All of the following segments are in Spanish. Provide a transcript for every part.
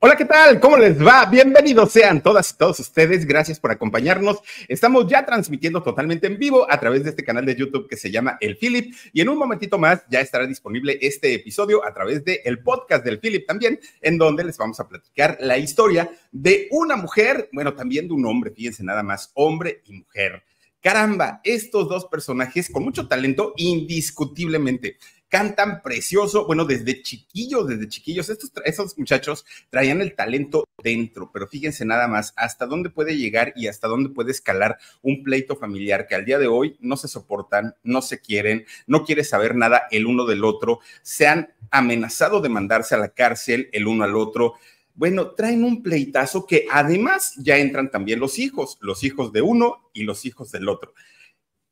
Hola, ¿qué tal? ¿Cómo les va? Bienvenidos sean todas y todos ustedes. Gracias por acompañarnos. Estamos ya transmitiendo totalmente en vivo a través de este canal de YouTube que se llama El Philip y en un momentito más ya estará disponible este episodio a través del el podcast del Philip también, en donde les vamos a platicar la historia de una mujer, bueno, también de un hombre, fíjense nada más, hombre y mujer. Caramba, estos dos personajes con mucho talento indiscutiblemente cantan precioso, bueno, desde chiquillos, desde chiquillos, estos, esos muchachos traían el talento dentro, pero fíjense nada más hasta dónde puede llegar y hasta dónde puede escalar un pleito familiar que al día de hoy no se soportan, no se quieren, no quiere saber nada el uno del otro, se han amenazado de mandarse a la cárcel el uno al otro. Bueno, traen un pleitazo que además ya entran también los hijos, los hijos de uno y los hijos del otro.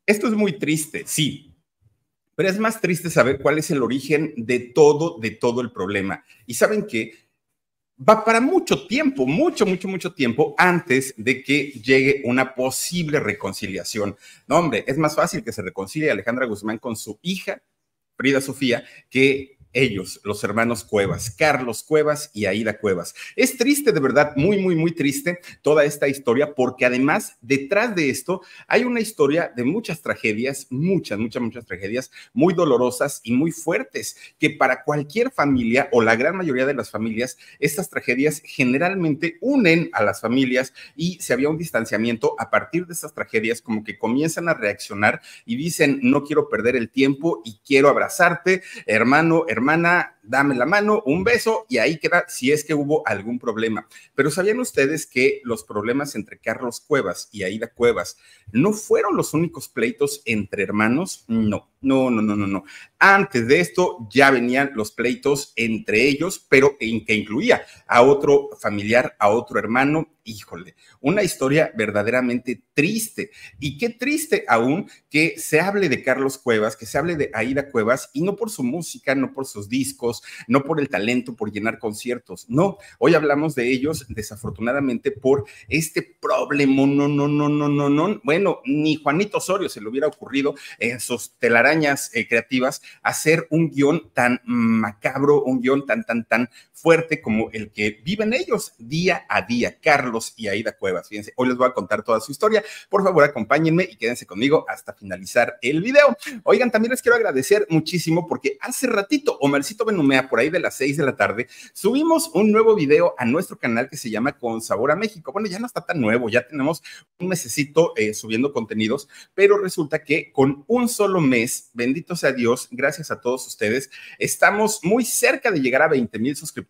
Esto es muy triste, sí, pero es más triste saber cuál es el origen de todo, de todo el problema. Y saben que va para mucho tiempo, mucho, mucho, mucho tiempo antes de que llegue una posible reconciliación. No, hombre, es más fácil que se reconcilie Alejandra Guzmán con su hija, Frida Sofía, que ellos, los hermanos Cuevas, Carlos Cuevas y Aida Cuevas. Es triste, de verdad, muy, muy, muy triste toda esta historia, porque además detrás de esto hay una historia de muchas tragedias, muchas, muchas, muchas tragedias muy dolorosas y muy fuertes, que para cualquier familia o la gran mayoría de las familias, estas tragedias generalmente unen a las familias y si había un distanciamiento a partir de estas tragedias, como que comienzan a reaccionar y dicen, no quiero perder el tiempo y quiero abrazarte, hermano, hermano hermana dame la mano, un beso y ahí queda si es que hubo algún problema. Pero ¿sabían ustedes que los problemas entre Carlos Cuevas y Aida Cuevas no fueron los únicos pleitos entre hermanos? No, no, no, no, no, no. Antes de esto ya venían los pleitos entre ellos, pero en que incluía a otro familiar, a otro hermano. Híjole, una historia verdaderamente triste. Y qué triste aún que se hable de Carlos Cuevas, que se hable de Aida Cuevas y no por su música, no por sus discos, no por el talento, por llenar conciertos. No, hoy hablamos de ellos desafortunadamente por este problema. No, no, no, no, no, no. Bueno, ni Juanito Osorio se le hubiera ocurrido en sus telarañas eh, creativas hacer un guión tan macabro, un guión tan, tan, tan fuerte como el que viven ellos día a día, Carlos y Aida Cuevas. Fíjense, hoy les voy a contar toda su historia. Por favor, acompáñenme y quédense conmigo hasta finalizar el video. Oigan, también les quiero agradecer muchísimo porque hace ratito, Omarcito Benumea, por ahí de las 6 de la tarde, subimos un nuevo video a nuestro canal que se llama Con Sabor a México. Bueno, ya no está tan nuevo, ya tenemos un mesecito eh, subiendo contenidos, pero resulta que con un solo mes, bendito sea Dios, gracias a todos ustedes, estamos muy cerca de llegar a 20 mil suscriptores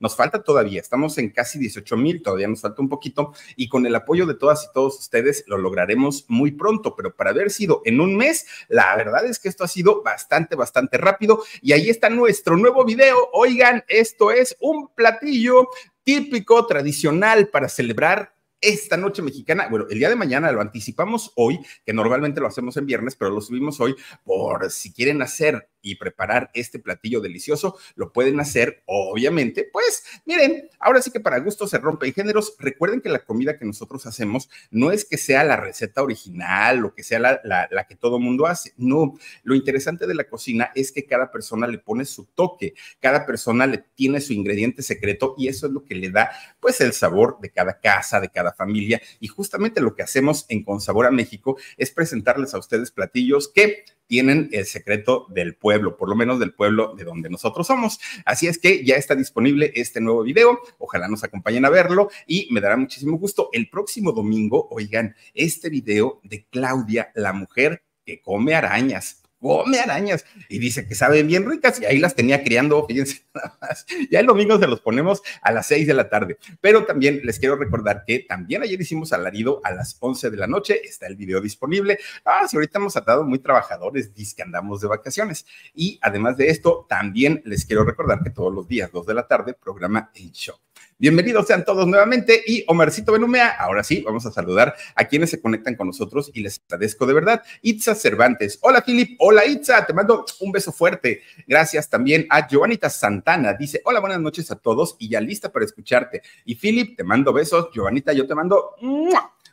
nos falta todavía, estamos en casi 18 mil, todavía nos falta un poquito y con el apoyo de todas y todos ustedes lo lograremos muy pronto, pero para haber sido en un mes, la verdad es que esto ha sido bastante, bastante rápido y ahí está nuestro nuevo video. Oigan, esto es un platillo típico, tradicional para celebrar esta noche mexicana, bueno, el día de mañana lo anticipamos hoy, que normalmente lo hacemos en viernes, pero lo subimos hoy por si quieren hacer y preparar este platillo delicioso, lo pueden hacer, obviamente. Pues miren, ahora sí que para gusto se rompen géneros. Recuerden que la comida que nosotros hacemos no es que sea la receta original o que sea la, la que todo mundo hace. No, lo interesante de la cocina es que cada persona le pone su toque, cada persona le tiene su ingrediente secreto y eso es lo que le da pues el sabor de cada casa, de cada familia. Y justamente lo que hacemos en Con Sabor a México es presentarles a ustedes platillos que tienen el secreto del pueblo, por lo menos del pueblo de donde nosotros somos. Así es que ya está disponible este nuevo video. Ojalá nos acompañen a verlo y me dará muchísimo gusto el próximo domingo, oigan, este video de Claudia, la mujer que come arañas come arañas y dice que saben bien ricas y ahí las tenía criando, fíjense nada más. Ya el domingo se los ponemos a las 6 de la tarde. Pero también les quiero recordar que también ayer hicimos alarido a las 11 de la noche, está el video disponible. Ah, si ahorita hemos atado muy trabajadores, dice que andamos de vacaciones. Y además de esto, también les quiero recordar que todos los días, 2 de la tarde, programa En show. Bienvenidos sean todos nuevamente y Omarcito Benumea, ahora sí, vamos a saludar a quienes se conectan con nosotros y les agradezco de verdad. Itza Cervantes, hola Philip, hola Itza, te mando un beso fuerte. Gracias también a Joanita Santana, dice, hola, buenas noches a todos y ya lista para escucharte. Y Philip, te mando besos, Giovanita, yo te mando...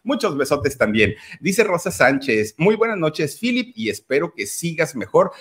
Muchos besotes también. Dice Rosa Sánchez, muy buenas noches, Philip, y espero que sigas mejor.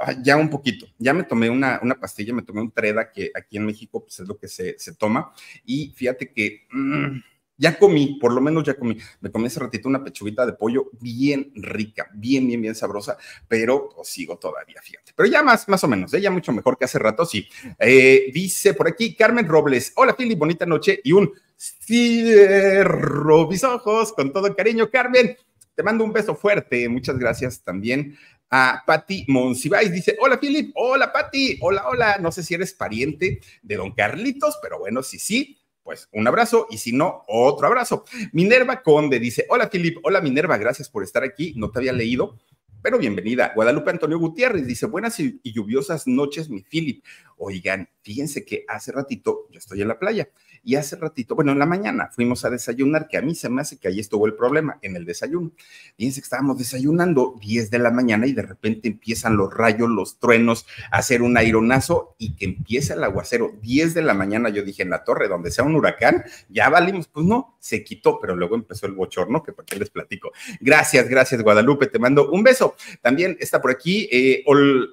Ah, ya un poquito. Ya me tomé una, una pastilla, me tomé un treda que aquí en México pues, es lo que se, se toma. Y fíjate que mm, ya comí, por lo menos ya comí. Me comí hace ratito una pechuguita de pollo bien rica, bien, bien, bien sabrosa, pero pues, sigo todavía, fíjate. Pero ya más, más o menos, ¿eh? ya mucho mejor que hace rato, sí. Eh, dice por aquí Carmen Robles, hola Fili, bonita noche y un cierro mis ojos con todo cariño, Carmen. Te mando un beso fuerte, muchas gracias también a Patti Monsiváis. Dice, hola Philip, hola Patti, hola, hola. No sé si eres pariente de don Carlitos, pero bueno, si sí, pues un abrazo y si no, otro abrazo. Minerva Conde dice, hola Filip, hola Minerva, gracias por estar aquí, no te había leído, pero bienvenida. Guadalupe Antonio Gutiérrez dice, buenas y, lluviosas noches, mi Filip. Oigan, fíjense que hace ratito, yo estoy en la playa, y hace ratito, bueno, en la mañana fuimos a desayunar, que a mí se me hace que ahí estuvo el problema, en el desayuno. Fíjense que estábamos desayunando 10 de la mañana y de repente empiezan los rayos, los truenos, a hacer un aironazo y que empieza el aguacero. 10 de la mañana yo dije en la torre, donde sea un huracán, ya valimos. Pues no, se quitó, pero luego empezó el bochorno, que para qué les platico. Gracias, gracias Guadalupe, te mando un beso. También está por aquí eh,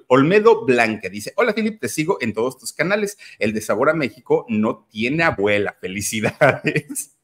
Olmedo Blanca, dice, hola Filip, te sigo en todos tus canales. El de Sabor a México no tiene abuela. Felicidades.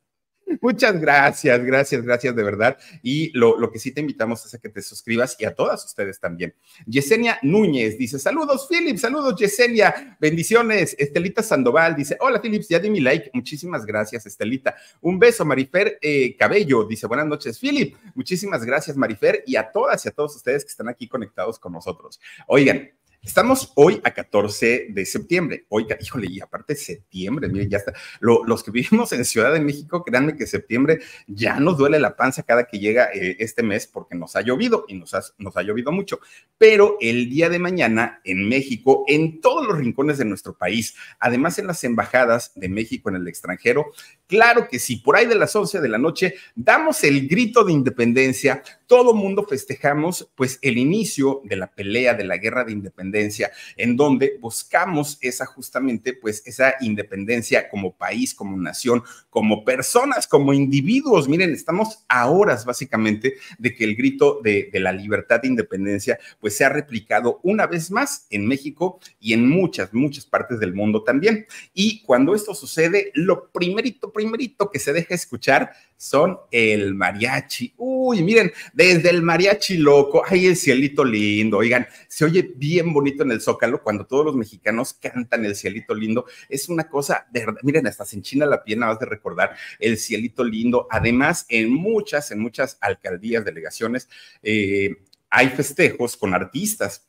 Muchas gracias, gracias, gracias de verdad. Y lo, que sí te invitamos es a que te suscribas y a todas ustedes también. Yesenia Núñez dice: Saludos, Philip, saludos, Yesenia, bendiciones. Estelita Sandoval dice: Hola, Philip, ya di mi like. Muchísimas gracias, Estelita. Un beso, Marifer eh, Cabello dice: Buenas noches, Philip. Muchísimas gracias, Marifer, y a todas y a todos ustedes que están aquí conectados con nosotros. Oigan, Estamos hoy a 14 de septiembre. Hoy, híjole, y aparte septiembre, miren, ya está. los que vivimos en Ciudad de México, créanme que septiembre ya nos duele la panza cada que llega eh, este mes porque nos ha llovido y nos nos ha llovido mucho. Pero el día de mañana en México, en todos los rincones de nuestro país, además en las embajadas de México en el extranjero, Claro que sí, por ahí de las 11 de la noche damos el grito de independencia, todo mundo festejamos pues el inicio de la pelea de la guerra de independencia, en donde buscamos esa justamente pues esa independencia como país, como nación, como personas, como individuos. Miren, estamos a horas básicamente de que el grito de, la libertad de independencia pues se ha replicado una vez más en México y en muchas, muchas partes del mundo también. Y cuando esto sucede, lo primerito primerito que se deja escuchar son el mariachi. Uy, miren, desde el mariachi loco, hay el cielito lindo, oigan, se oye bien bonito en el zócalo cuando todos los mexicanos cantan el cielito lindo. Es una cosa, de verdad, miren, hasta se enchina la pierna, nada más de recordar el cielito lindo. Además, en muchas, en muchas alcaldías, delegaciones, eh, hay festejos con artistas,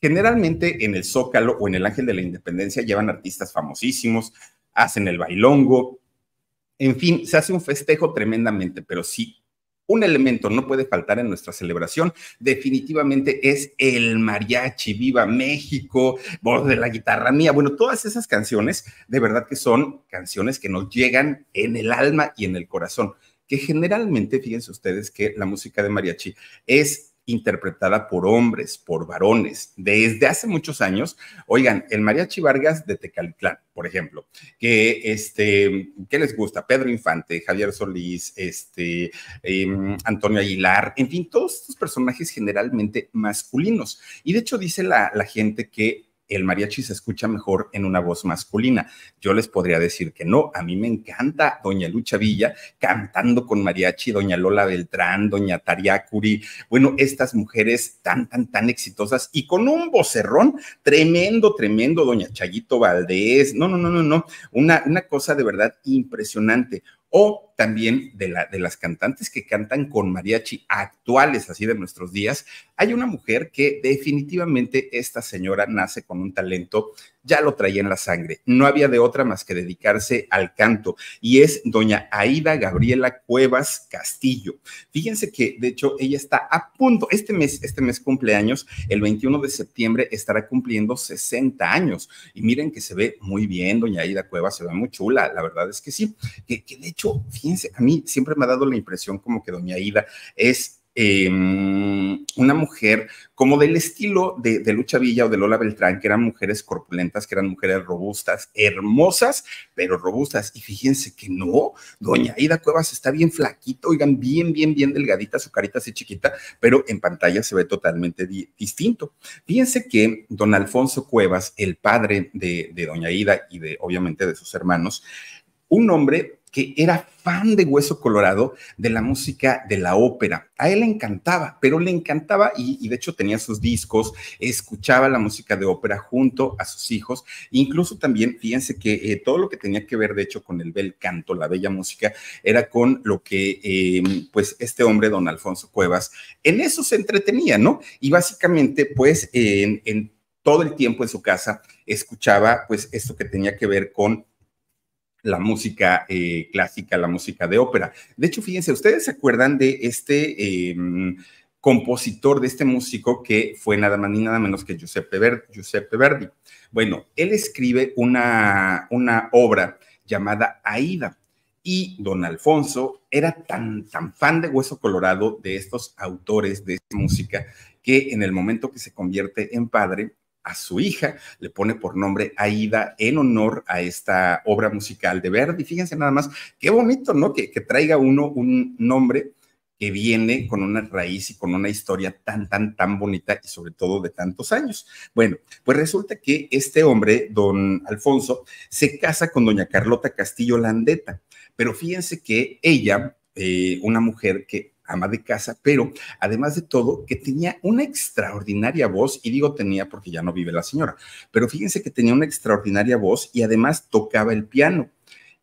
generalmente en el Zócalo o en el Ángel de la Independencia llevan artistas famosísimos, hacen el bailongo, en fin, se hace un festejo tremendamente, pero si Un elemento no puede faltar en nuestra celebración, definitivamente es el mariachi, viva México, voz de la guitarra mía. Bueno, todas esas canciones, de verdad que son canciones que nos llegan en el alma y en el corazón, que generalmente, fíjense ustedes que la música de mariachi es interpretada por hombres, por varones, desde hace muchos años. Oigan, el Mariachi Vargas de Tecalitlán, por ejemplo, que este, ¿qué les gusta? Pedro Infante, Javier Solís, este, em, Antonio Aguilar, en fin, todos estos personajes generalmente masculinos. Y de hecho dice la gente que el mariachi se escucha mejor en una voz masculina. Yo les podría decir que no, a mí me encanta doña Lucha Villa cantando con mariachi, doña Lola Beltrán, doña Tariá bueno, estas mujeres tan, tan, tan exitosas y con un vocerrón tremendo, tremendo, doña Chayito Valdés, no, no, no, no, no, una, una cosa de verdad impresionante. O también de, la, de las cantantes que cantan con mariachi actuales, así de nuestros días, hay una mujer que definitivamente esta señora nace con un talento, ya lo traía en la sangre, no había de otra más que dedicarse al canto, y es doña Aida Gabriela Cuevas Castillo. Fíjense que, de hecho, ella está a punto, este mes, este mes cumpleaños, el 21 de septiembre estará cumpliendo 60 años, y miren que se ve muy bien, doña Aida Cuevas, se ve muy chula, la verdad es que sí, que, que de hecho, fíjense, fíjense, a mí siempre me ha dado la impresión como que doña Ida es em, una mujer como del estilo de, Lucha Villa o de Lola Beltrán, que eran mujeres corpulentas, que eran mujeres robustas, hermosas, pero robustas. Y fíjense que no, doña Ida Cuevas está bien flaquito, oigan, bien, bien, bien delgadita, su carita así chiquita, pero en pantalla se ve totalmente distinto. Fíjense que don Alfonso Cuevas, el padre de, de doña Ida y de, obviamente, de sus hermanos, un hombre que era fan de Hueso Colorado, de la música de la ópera. A él le encantaba, pero le encantaba y, de hecho tenía sus discos, escuchaba la música de ópera junto a sus hijos. Incluso también, fíjense que eh, todo lo que tenía que ver, de hecho, con el bel canto, la bella música, era con lo que, em, pues, este hombre, don Alfonso Cuevas, en eso se entretenía, ¿no? Y básicamente, pues, en todo el tiempo en su casa escuchaba, pues, esto que tenía que ver con la música eh, clásica, la música de ópera. De hecho, fíjense, ¿ustedes se acuerdan de este em, compositor, de este músico que fue nada más ni nada menos que Giuseppe Verdi? Giuseppe Verdi. Bueno, él escribe una, una obra llamada Aida. Y don Alfonso era tan, tan fan de Hueso Colorado, de estos autores de esta música, que en el momento que se convierte en padre, a su hija, le pone por nombre Aida en honor a esta obra musical de Verdi. Fíjense nada más, qué bonito, ¿no? Que, traiga uno un nombre que viene con una raíz y con una historia tan, tan, tan bonita y sobre todo de tantos años. Bueno, pues resulta que este hombre, don Alfonso, se casa con doña Carlota Castillo Landeta, pero fíjense que ella, eh, una mujer que ama de casa, pero además de todo, que tenía una extraordinaria voz, y digo tenía porque ya no vive la señora, pero fíjense que tenía una extraordinaria voz y además tocaba el piano.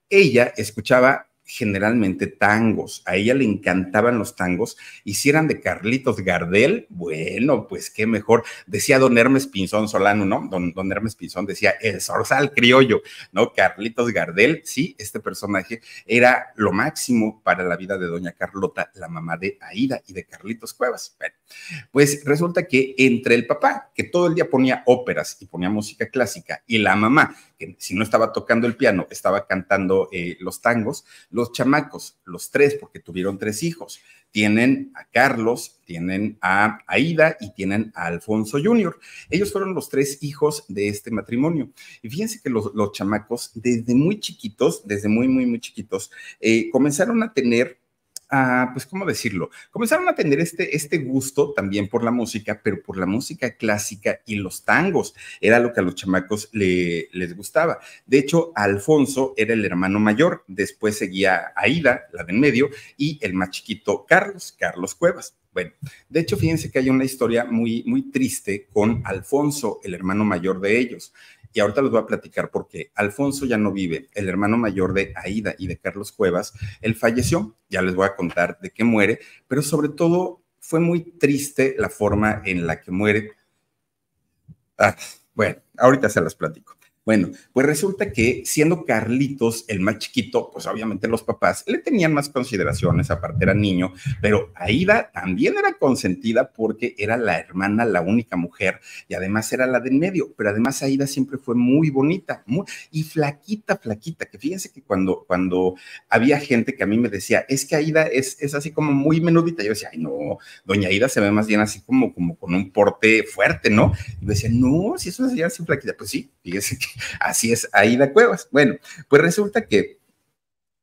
Ella escuchaba generalmente tangos. A ella le encantaban los tangos. Y si eran de Carlitos Gardel, bueno, pues qué mejor. Decía don Hermes Pinzón Solano, ¿no? Don, Hermes Pinzón decía el zorzal criollo, ¿no? Carlitos Gardel, sí, este personaje era lo máximo para la vida de doña Carlota, la mamá de Aida y de Carlitos Cuevas. Pues resulta que entre el papá, que todo el día ponía óperas y ponía música clásica, y la mamá, que si no estaba tocando el piano, estaba cantando eh, los tangos, los chamacos, los tres, porque tuvieron tres hijos, tienen a Carlos, tienen a Aida y tienen a Alfonso Jr. Ellos fueron los tres hijos de este matrimonio. Y fíjense que los, chamacos, desde muy chiquitos, desde muy, muy, muy chiquitos, eh, comenzaron a tener pues, ¿cómo decirlo? Comenzaron a tener este, este gusto también por la música, pero por la música clásica y los tangos. Era lo que a los chamacos les gustaba. De hecho, Alfonso era el hermano mayor, después seguía Aida, la de en medio, y el más chiquito, Carlos, Carlos Cuevas. Bueno, de hecho, fíjense que hay una historia muy, muy triste con Alfonso, el hermano mayor de ellos. Y ahorita les voy a platicar porque Alfonso ya no vive, el hermano mayor de Aida y de Carlos Cuevas, él falleció, ya les voy a contar de qué muere, pero sobre todo fue muy triste la forma en la que muere. Ah, bueno, ahorita se las platico. Bueno, pues resulta que siendo Carlitos el más chiquito, pues obviamente los papás le tenían más consideraciones, aparte era niño, pero Aida también era consentida porque era la hermana, la única mujer, y además era la del medio, pero además Aida siempre fue muy bonita muy, y flaquita, flaquita, que fíjense que cuando, cuando había gente que a mí me decía, es que Aida es, es así como muy menudita, yo decía, ay no, doña Aida se ve más bien así como, como con un porte fuerte, ¿no? Y me decía, no, si es una señora así flaquita, pues sí, fíjense que Así es, Aida Cuevas. Bueno, pues resulta que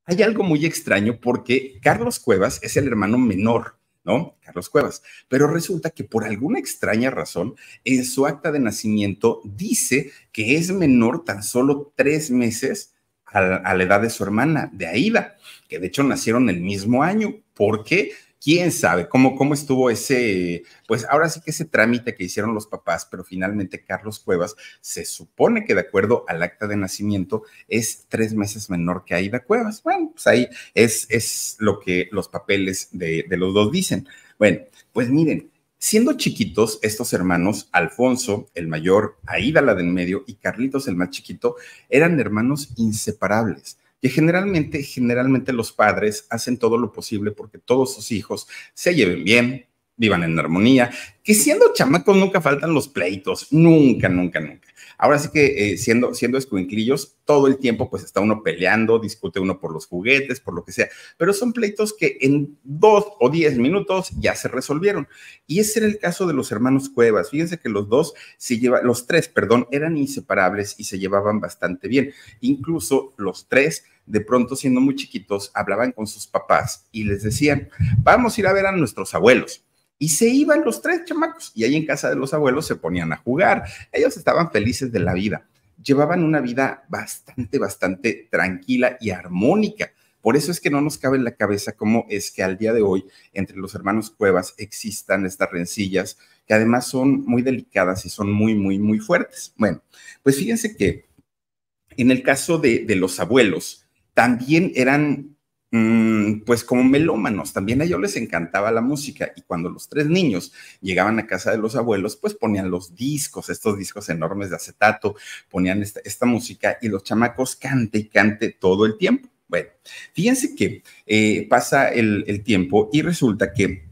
hay algo muy extraño porque Carlos Cuevas es el hermano menor ¿no? Carlos Cuevas. Pero resulta que por alguna extraña razón, en su acta de nacimiento dice que es menor tan solo tres meses a la, edad de su hermana, de Aida, que de hecho nacieron el mismo año. ¿Por qué? quién sabe cómo, cómo estuvo ese, pues ahora sí que ese trámite que hicieron los papás, pero finalmente Carlos Cuevas se supone que de acuerdo al acta de nacimiento es tres meses menor que Aida Cuevas. Bueno, pues ahí es, es lo que los papeles de, los dos dicen. Bueno, pues miren, Siendo chiquitos, estos hermanos, Alfonso, el mayor, Aida, la del medio, y Carlitos, el más chiquito, eran hermanos inseparables generalmente, generalmente los padres hacen todo lo posible porque todos sus hijos se lleven bien, vivan en armonía, que siendo chamacos nunca faltan los pleitos, nunca, nunca, nunca. Ahora sí que eh, siendo, siendo escuinclillos, todo el tiempo pues está uno peleando, discute uno por los juguetes, por lo que sea, pero son pleitos que en dos o diez minutos ya se resolvieron. Y ese era el caso de los hermanos Cuevas. Fíjense que los dos se lleva, los tres, perdón, eran inseparables y se llevaban bastante bien. Incluso los tres de pronto siendo muy chiquitos, hablaban con sus papás y les decían, vamos a ir a ver a nuestros abuelos. Y se iban los tres chamacos y ahí en casa de los abuelos se ponían a jugar. Ellos estaban felices de la vida. Llevaban una vida bastante, bastante tranquila y armónica. Por eso es que no nos cabe en la cabeza cómo es que al día de hoy entre los hermanos Cuevas existan estas rencillas que además son muy delicadas y son muy, muy, muy fuertes. Bueno, pues fíjense que en el caso de, de los abuelos, también eran mm, pues como melómanos, también a ellos les encantaba la música y cuando los tres niños llegaban a casa de los abuelos, pues ponían los discos, estos discos enormes de acetato, ponían esta, música y los chamacos cante y cante todo el tiempo. Bueno, fíjense que eh, pasa el, el tiempo y resulta que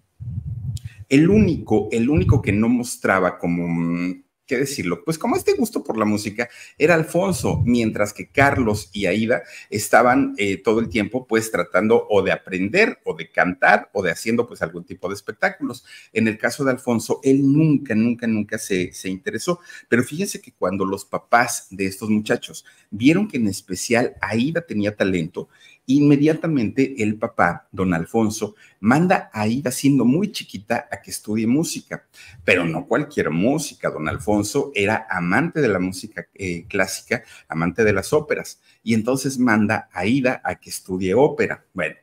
el único, el único que no mostraba como mm, ¿Qué decirlo, pues como este gusto por la música era Alfonso, mientras que Carlos y Aida estaban eh, todo el tiempo pues tratando o de aprender o de cantar o de haciendo pues algún tipo de espectáculos. En el caso de Alfonso, él nunca, nunca, nunca se, se interesó, pero fíjense que cuando los papás de estos muchachos vieron que en especial Aida tenía talento, Inmediatamente el papá, don Alfonso, manda a Ida siendo muy chiquita a que estudie música, pero no cualquier música. Don Alfonso era amante de la música eh, clásica, amante de las óperas, y entonces manda a Ida a que estudie ópera. Bueno,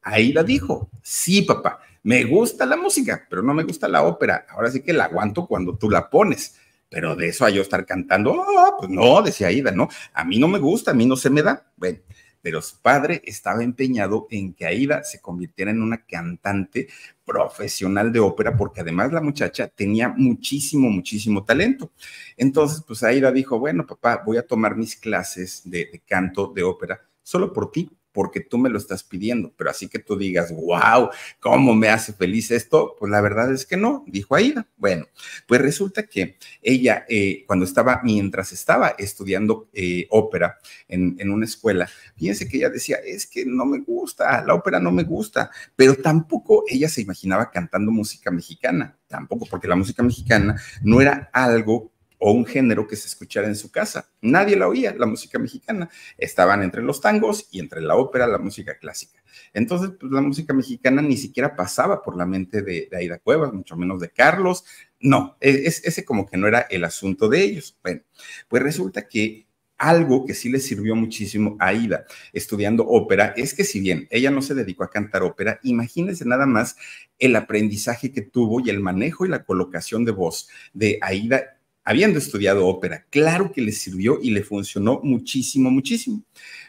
Aida dijo, sí, papá, me gusta la música, pero no me gusta la ópera. Ahora sí que la aguanto cuando tú la pones pero de eso a yo estar cantando, oh, pues no, decía Ida, ¿no? A mí no me gusta, a mí no se me da. Bueno, pero su padre estaba empeñado en que Aida se convirtiera en una cantante profesional de ópera, porque además la muchacha tenía muchísimo, muchísimo talento. Entonces, pues Aida dijo, bueno, papá, voy a tomar mis clases de, canto de ópera solo por ti, porque tú me lo estás pidiendo, pero así que tú digas, wow, ¿cómo me hace feliz esto? Pues la verdad es que no, dijo Aida. Bueno, pues resulta que ella, eh, cuando estaba, mientras estaba estudiando eh, ópera en, en, una escuela, fíjense que ella decía, es que no me gusta, la ópera no me gusta, pero tampoco ella se imaginaba cantando música mexicana, tampoco, porque la música mexicana no era algo o un género que se escuchara en su casa. Nadie la oía, la música mexicana. Estaban entre los tangos y entre la ópera, la música clásica. Entonces, pues, la música mexicana ni siquiera pasaba por la mente de, Aida Cuevas, mucho menos de Carlos. No, e, es, ese como que no era el asunto de ellos. Bueno, pues resulta que algo que sí le sirvió muchísimo a Aida estudiando ópera es que si bien ella no se dedicó a cantar ópera, imagínense nada más el aprendizaje que tuvo y el manejo y la colocación de voz de Aida habiendo estudiado ópera. Claro que le sirvió y le funcionó muchísimo, muchísimo.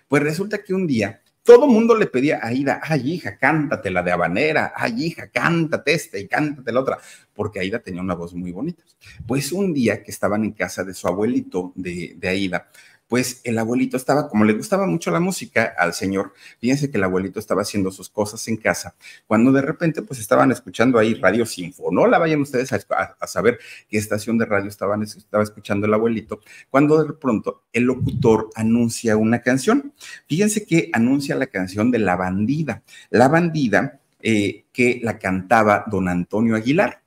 Pues resulta que un día todo mundo le pedía a Aida, ay hija, cántate la de habanera, ay hija, cántate esta y cántate la otra, porque Aida tenía una voz muy bonita. Pues un día que estaban en casa de su abuelito de, de Aida, pues el abuelito estaba, como le gustaba mucho la música al señor, fíjense que el abuelito estaba haciendo sus cosas en casa, cuando de repente pues estaban escuchando ahí Radio no la vayan ustedes a, saber qué estación de radio estaban, estaba escuchando el abuelito, cuando de pronto el locutor anuncia una canción. Fíjense que anuncia la canción de La Bandida, La Bandida eh, que la cantaba don Antonio Aguilar.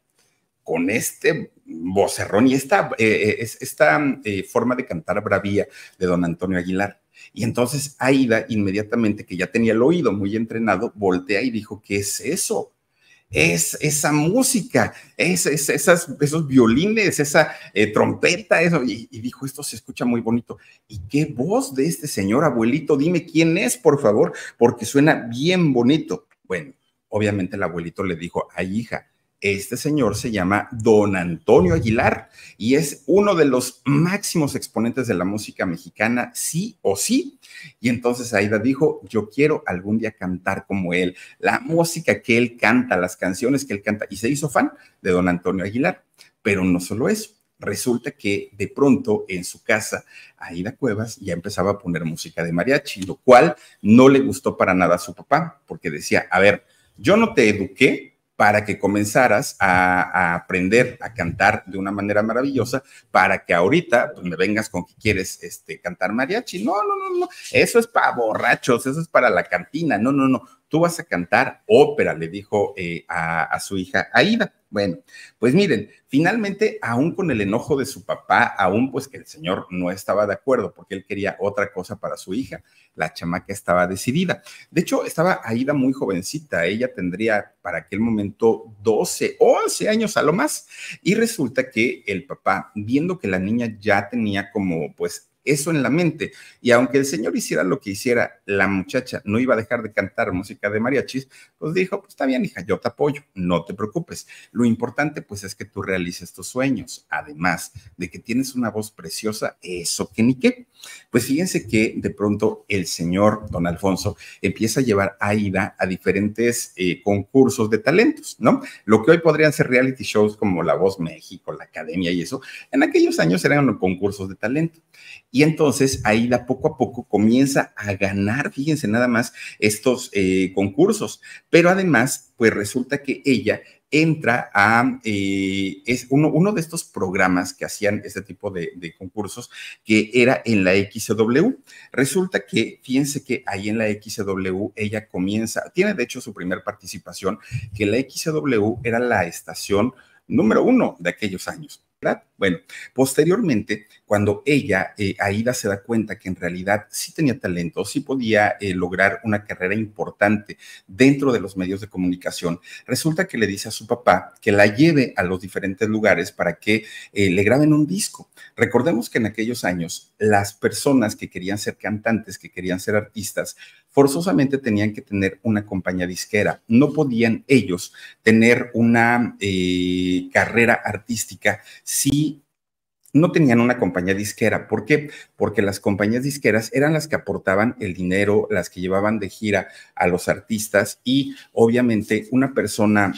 Con este vocerrón y esta, eh, eh, esta eh, forma de cantar bravía de don Antonio Aguilar. Y entonces Aida, inmediatamente que ya tenía el oído muy entrenado, voltea y dijo, ¿qué es eso? Es esa música, es, esas, esos violines, esa trompeta, eso. Y, y, dijo, esto se escucha muy bonito. ¿Y qué voz de este señor abuelito? Dime quién es, por favor, porque suena bien bonito. Bueno, obviamente el abuelito le dijo, ay hija, este señor se llama Don Antonio Aguilar y es uno de los máximos exponentes de la música mexicana, sí o sí. Y entonces Aida dijo, yo quiero algún día cantar como él, la música que él canta, las canciones que él canta, y se hizo fan de Don Antonio Aguilar. Pero no solo eso, resulta que de pronto en su casa, Aida Cuevas ya empezaba a poner música de mariachi, lo cual no le gustó para nada a su papá, porque decía, a ver, yo no te eduqué para que comenzaras a, aprender a cantar de una manera maravillosa, para que ahorita pues, me vengas con que quieres este, cantar mariachi. No, no, no, no, eso es para borrachos, eso es para la cantina, no, no, no tú vas a cantar ópera, le dijo eh, a, a, su hija Aida. Bueno, pues miren, finalmente, aún con el enojo de su papá, aún pues que el señor no estaba de acuerdo porque él quería otra cosa para su hija, la chamaca estaba decidida. De hecho, estaba Aida muy jovencita, ella tendría para aquel momento 12, 11 años a lo más. Y resulta que el papá, viendo que la niña ya tenía como pues eso en la mente. Y aunque el señor hiciera lo que hiciera, la muchacha no iba a dejar de cantar música de mariachis, pues dijo, pues está bien, hija, yo te apoyo, no te preocupes. Lo importante pues es que tú realices tus sueños, además de que tienes una voz preciosa, eso que ni qué. Pues fíjense que de pronto el señor don Alfonso empieza a llevar a Ida a diferentes eh, concursos de talentos, ¿no? Lo que hoy podrían ser reality shows como La Voz México, La Academia y eso, en aquellos años eran los concursos de talento. Y entonces ahí poco a poco comienza a ganar, fíjense nada más, estos eh, concursos. Pero además, pues resulta que ella entra a, eh, es uno, de estos programas que hacían este tipo de, concursos, que era en la XW. Resulta que, fíjense que ahí en la XW ella comienza, tiene de hecho su primera participación, que la XW era la estación número uno de aquellos años, ¿verdad? Bueno, posteriormente, cuando ella, eh, Aida, se da cuenta que en realidad sí tenía talento, sí podía eh, lograr una carrera importante dentro de los medios de comunicación, resulta que le dice a su papá que la lleve a los diferentes lugares para que eh, le graben un disco. Recordemos que en aquellos años las personas que querían ser cantantes, que querían ser artistas, forzosamente tenían que tener una compañía disquera. No podían ellos tener una carrera artística si no tenían una compañía disquera. ¿Por qué? Porque las compañías disqueras eran las que aportaban el dinero, las que llevaban de gira a los artistas y obviamente una persona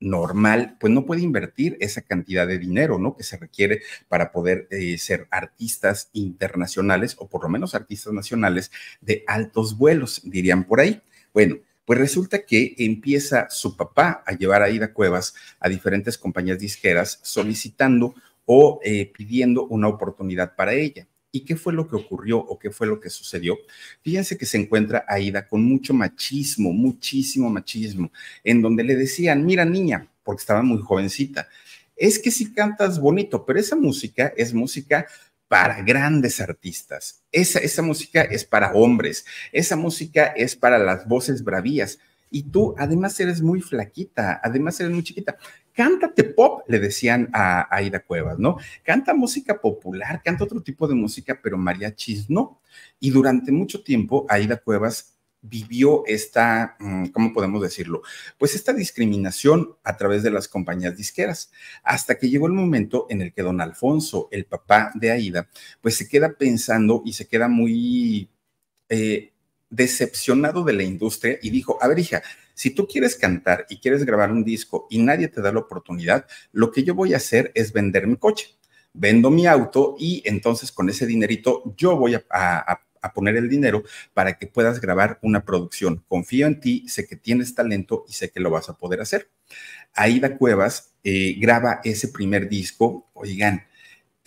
normal, pues no puede invertir esa cantidad de dinero, ¿no? Que se requiere para poder eh, ser artistas internacionales o por lo menos artistas nacionales de altos vuelos, dirían por ahí. Bueno, pues resulta que empieza su papá a llevar a Ida Cuevas a diferentes compañías disqueras solicitando o eh, pidiendo una oportunidad para ella. ¿Y qué fue lo que ocurrió o qué fue lo que sucedió? Fíjense que se encuentra Aida con mucho machismo, muchísimo machismo, en donde le decían, mira niña, porque estaba muy jovencita, es que si cantas bonito, pero esa música es música para grandes artistas, esa, esa música es para hombres, esa música es para las voces bravías. Y tú además eres muy flaquita, además eres muy chiquita cántate pop, le decían a Aida Cuevas, ¿no? Canta música popular, canta otro tipo de música, pero María no. Y durante mucho tiempo, Aida Cuevas vivió esta, mm, ¿cómo podemos decirlo? Pues esta discriminación a través de las compañías disqueras, hasta que llegó el momento en el que don Alfonso, el papá de Aida, pues se queda pensando y se queda muy eh, decepcionado de la industria y dijo, a ver hija, si tú quieres cantar y quieres grabar un disco y nadie te da la oportunidad, lo que yo voy a hacer es vender mi coche, vendo mi auto y entonces con ese dinerito yo voy a, poner el dinero para que puedas grabar una producción. Confío en ti, sé que tienes talento y sé que lo vas a poder hacer. Aida Cuevas eh, graba ese primer disco, oigan,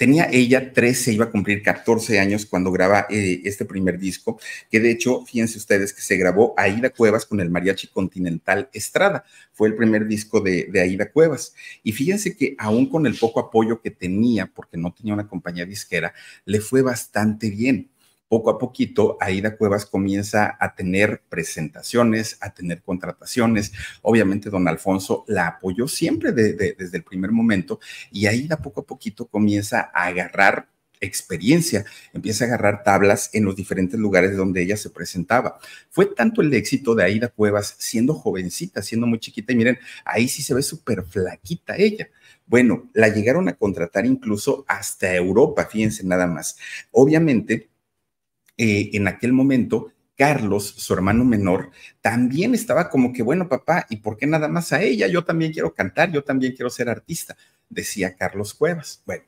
Tenía ella 13, iba a cumplir 14 años cuando graba eh, este primer disco, que de hecho, fíjense ustedes que se grabó Aida Cuevas con el Mariachi Continental Estrada. Fue el primer disco de, de Aida Cuevas. Y fíjense que aún con el poco apoyo que tenía, porque no tenía una compañía disquera, le fue bastante bien poco a poquito, Aida Cuevas comienza a tener presentaciones, a tener contrataciones. Obviamente, don Alfonso la apoyó siempre desde el primer momento y Aida poco a poquito comienza a agarrar experiencia, empieza a agarrar tablas en los diferentes lugares donde ella se presentaba. Fue tanto el éxito de Aida Cuevas siendo jovencita, siendo muy chiquita, y miren, ahí sí se ve súper flaquita ella. Bueno, la llegaron a contratar incluso hasta Europa, fíjense nada más. Obviamente, eh, en aquel momento, Carlos, su hermano menor, también estaba como que, bueno, papá, ¿y por qué nada más a ella? Yo también quiero cantar, yo también quiero ser artista, decía Carlos Cuevas. Bueno,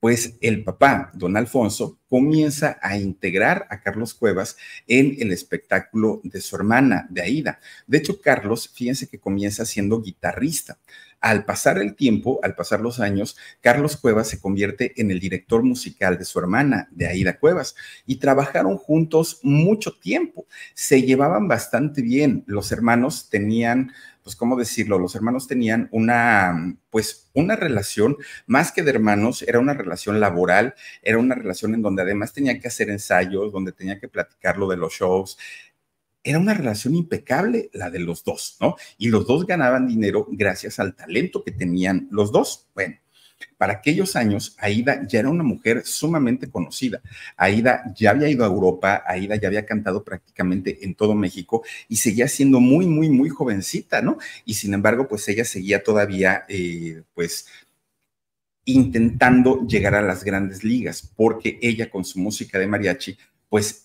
pues el papá, don Alfonso, comienza a integrar a Carlos Cuevas en el espectáculo de su hermana, de Aida. De hecho, Carlos, fíjense que comienza siendo guitarrista. Al pasar el tiempo, al pasar los años, Carlos Cuevas se convierte en el director musical de su hermana, de Aida Cuevas, y trabajaron juntos mucho tiempo. Se llevaban bastante bien. Los hermanos tenían, pues, ¿cómo decirlo? Los hermanos tenían una, pues, una relación más que de hermanos, era una relación laboral, era una relación en donde además tenía que hacer ensayos, donde tenía que platicar lo de los shows, era una relación impecable la de los dos, ¿no? Y los dos ganaban dinero gracias al talento que tenían los dos. Bueno, para aquellos años, Aida ya era una mujer sumamente conocida. Aida ya había ido a Europa, Aida ya había cantado prácticamente en todo México y seguía siendo muy, muy, muy jovencita, ¿no? Y sin embargo, pues ella seguía todavía, eh, pues intentando llegar a las grandes ligas, porque ella con su música de mariachi, pues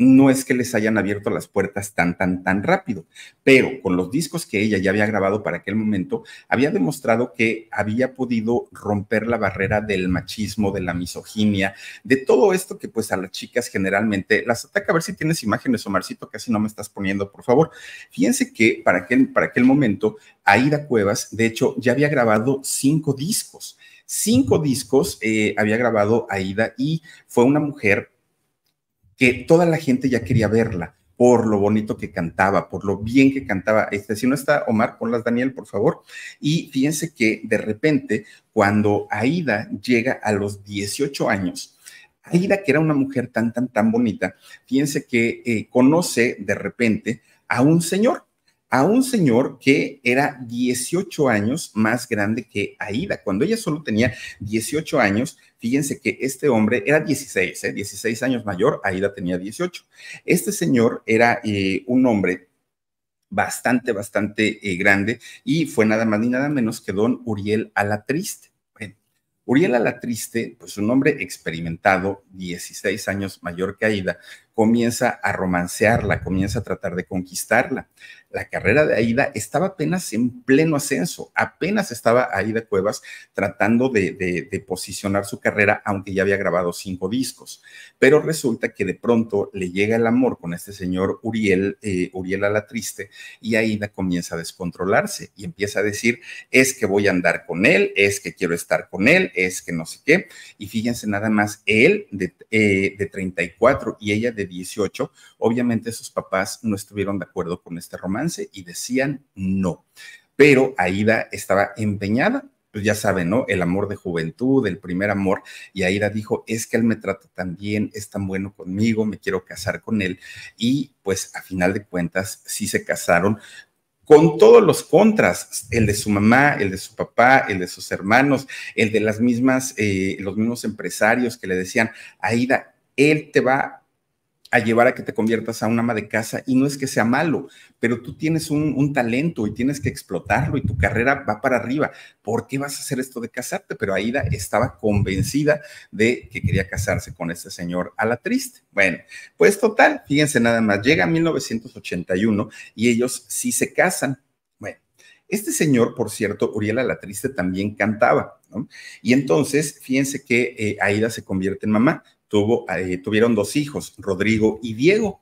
no es que les hayan abierto las puertas tan, tan, tan rápido, pero con los discos que ella ya había grabado para aquel momento, había demostrado que había podido romper la barrera del machismo, de la misoginia, de todo esto que pues a las chicas generalmente las ataca. A ver si tienes imágenes, Omarcito, casi no me estás poniendo, por favor. Fíjense que para aquel, para aquel momento, Aida Cuevas, de hecho, ya había grabado cinco discos. Cinco discos eh, había grabado Aida y fue una mujer que toda la gente ya quería verla por lo bonito que cantaba, por lo bien que cantaba. Este, si no está Omar, ponlas Daniel, por favor. Y fíjense que de repente, cuando Aida llega a los 18 años, Aida, que era una mujer tan, tan, tan bonita, fíjense que eh, conoce de repente a un señor a un señor que era 18 años más grande que Aida. Cuando ella solo tenía 18 años, fíjense que este hombre era 16, 16 ¿eh? años mayor, Aida tenía 18. Este señor era eh, un hombre bastante, bastante eh, grande y fue nada más ni nada menos que don Uriel Alatriste. Uriel Alatriste, pues un hombre experimentado, 16 años mayor que Aida, comienza a romancearla, comienza a tratar de conquistarla. La carrera de Aida estaba apenas en pleno ascenso, apenas estaba Aida Cuevas tratando de, posicionar su carrera, aunque ya había grabado cinco discos. Pero resulta que de pronto le llega el amor con este señor Uriel, eh, Uriel a la triste, y Aida comienza a descontrolarse y empieza a decir, es que voy a andar con él, es que quiero estar con él, es que no sé qué. Y fíjense nada más, él de 34 eh, y ella de 18, obviamente sus papás no estuvieron de acuerdo con este romance y decían no. Pero Aida estaba empeñada pues ya saben, ¿no? El amor de juventud, el primer amor. Y Aida dijo, es que él me trata tan bien, es tan bueno conmigo, me quiero casar con él. Y pues a final de cuentas sí se casaron con todos los contras, el de su mamá, el de su papá, el de sus hermanos, el de las mismas, eh, los mismos empresarios que le decían, Aida, él te va a llevar a que te conviertas a un ama de casa y no es que sea malo, pero tú tienes un, talento y tienes que explotarlo y tu carrera va para arriba. ¿Por qué vas a hacer esto de casarte? Pero Aida estaba convencida de que quería casarse con este señor a la triste. Bueno, pues total, fíjense nada más, llega 1981 y ellos sí se casan. Bueno, este señor, por cierto, Uriel Alatriste, la triste también cantaba. ¿no? Y entonces, fíjense que eh, Aida se convierte en mamá, eh, tuvieron dos hijos, Rodrigo y Diego.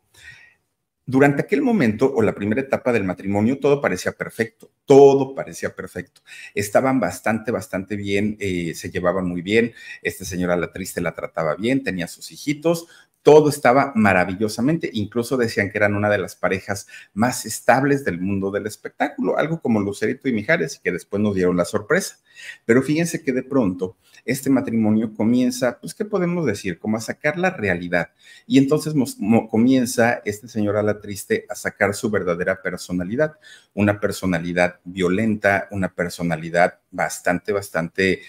Durante aquel momento o la primera etapa del matrimonio todo parecía perfecto, todo parecía perfecto. Estaban bastante, bastante bien, eh, se llevaban muy bien, esta señora la triste la trataba bien, tenía sus hijitos, todo estaba maravillosamente. Incluso decían que eran una de las parejas más estables del mundo del espectáculo, algo como Lucerito y Mijares, que después nos dieron la sorpresa. Pero fíjense que de pronto este matrimonio comienza, pues, ¿qué podemos decir? Como a sacar la realidad. Y entonces comienza este señor a la triste a sacar su verdadera personalidad, una personalidad violenta, una personalidad bastante, bastante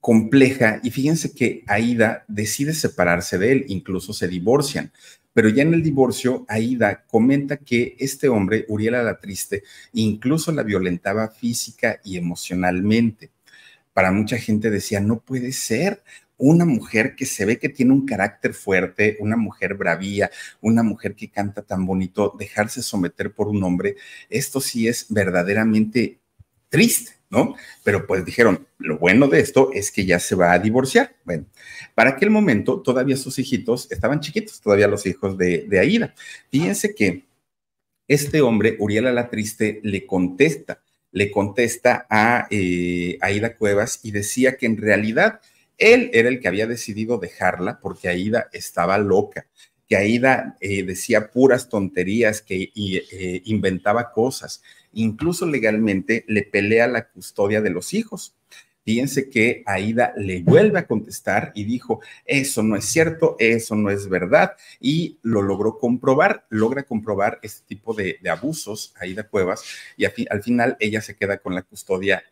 compleja y fíjense que Aida decide separarse de él, incluso se divorcian. Pero ya en el divorcio, Aida comenta que este hombre, Uriel la Triste, incluso la violentaba física y emocionalmente para mucha gente decía, no puede ser una mujer que se ve que tiene un carácter fuerte, una mujer bravía, una mujer que canta tan bonito, dejarse someter por un hombre, esto sí es verdaderamente triste, ¿no? Pero pues dijeron, lo bueno de esto es que ya se va a divorciar. Bueno, para aquel momento todavía sus hijitos estaban chiquitos, todavía los hijos de, de Aida. Fíjense que este hombre, la triste le contesta le contesta a eh, Aida Cuevas y decía que en realidad él era el que había decidido dejarla porque Aida estaba loca, que Aida eh, decía puras tonterías, que eh, inventaba cosas, incluso legalmente le pelea la custodia de los hijos. Fíjense que Aida le vuelve a contestar y dijo, eso no es cierto, eso no es verdad, y lo logró comprobar, logra comprobar este tipo de, abusos, Aida Cuevas, y al final ella se queda con la custodia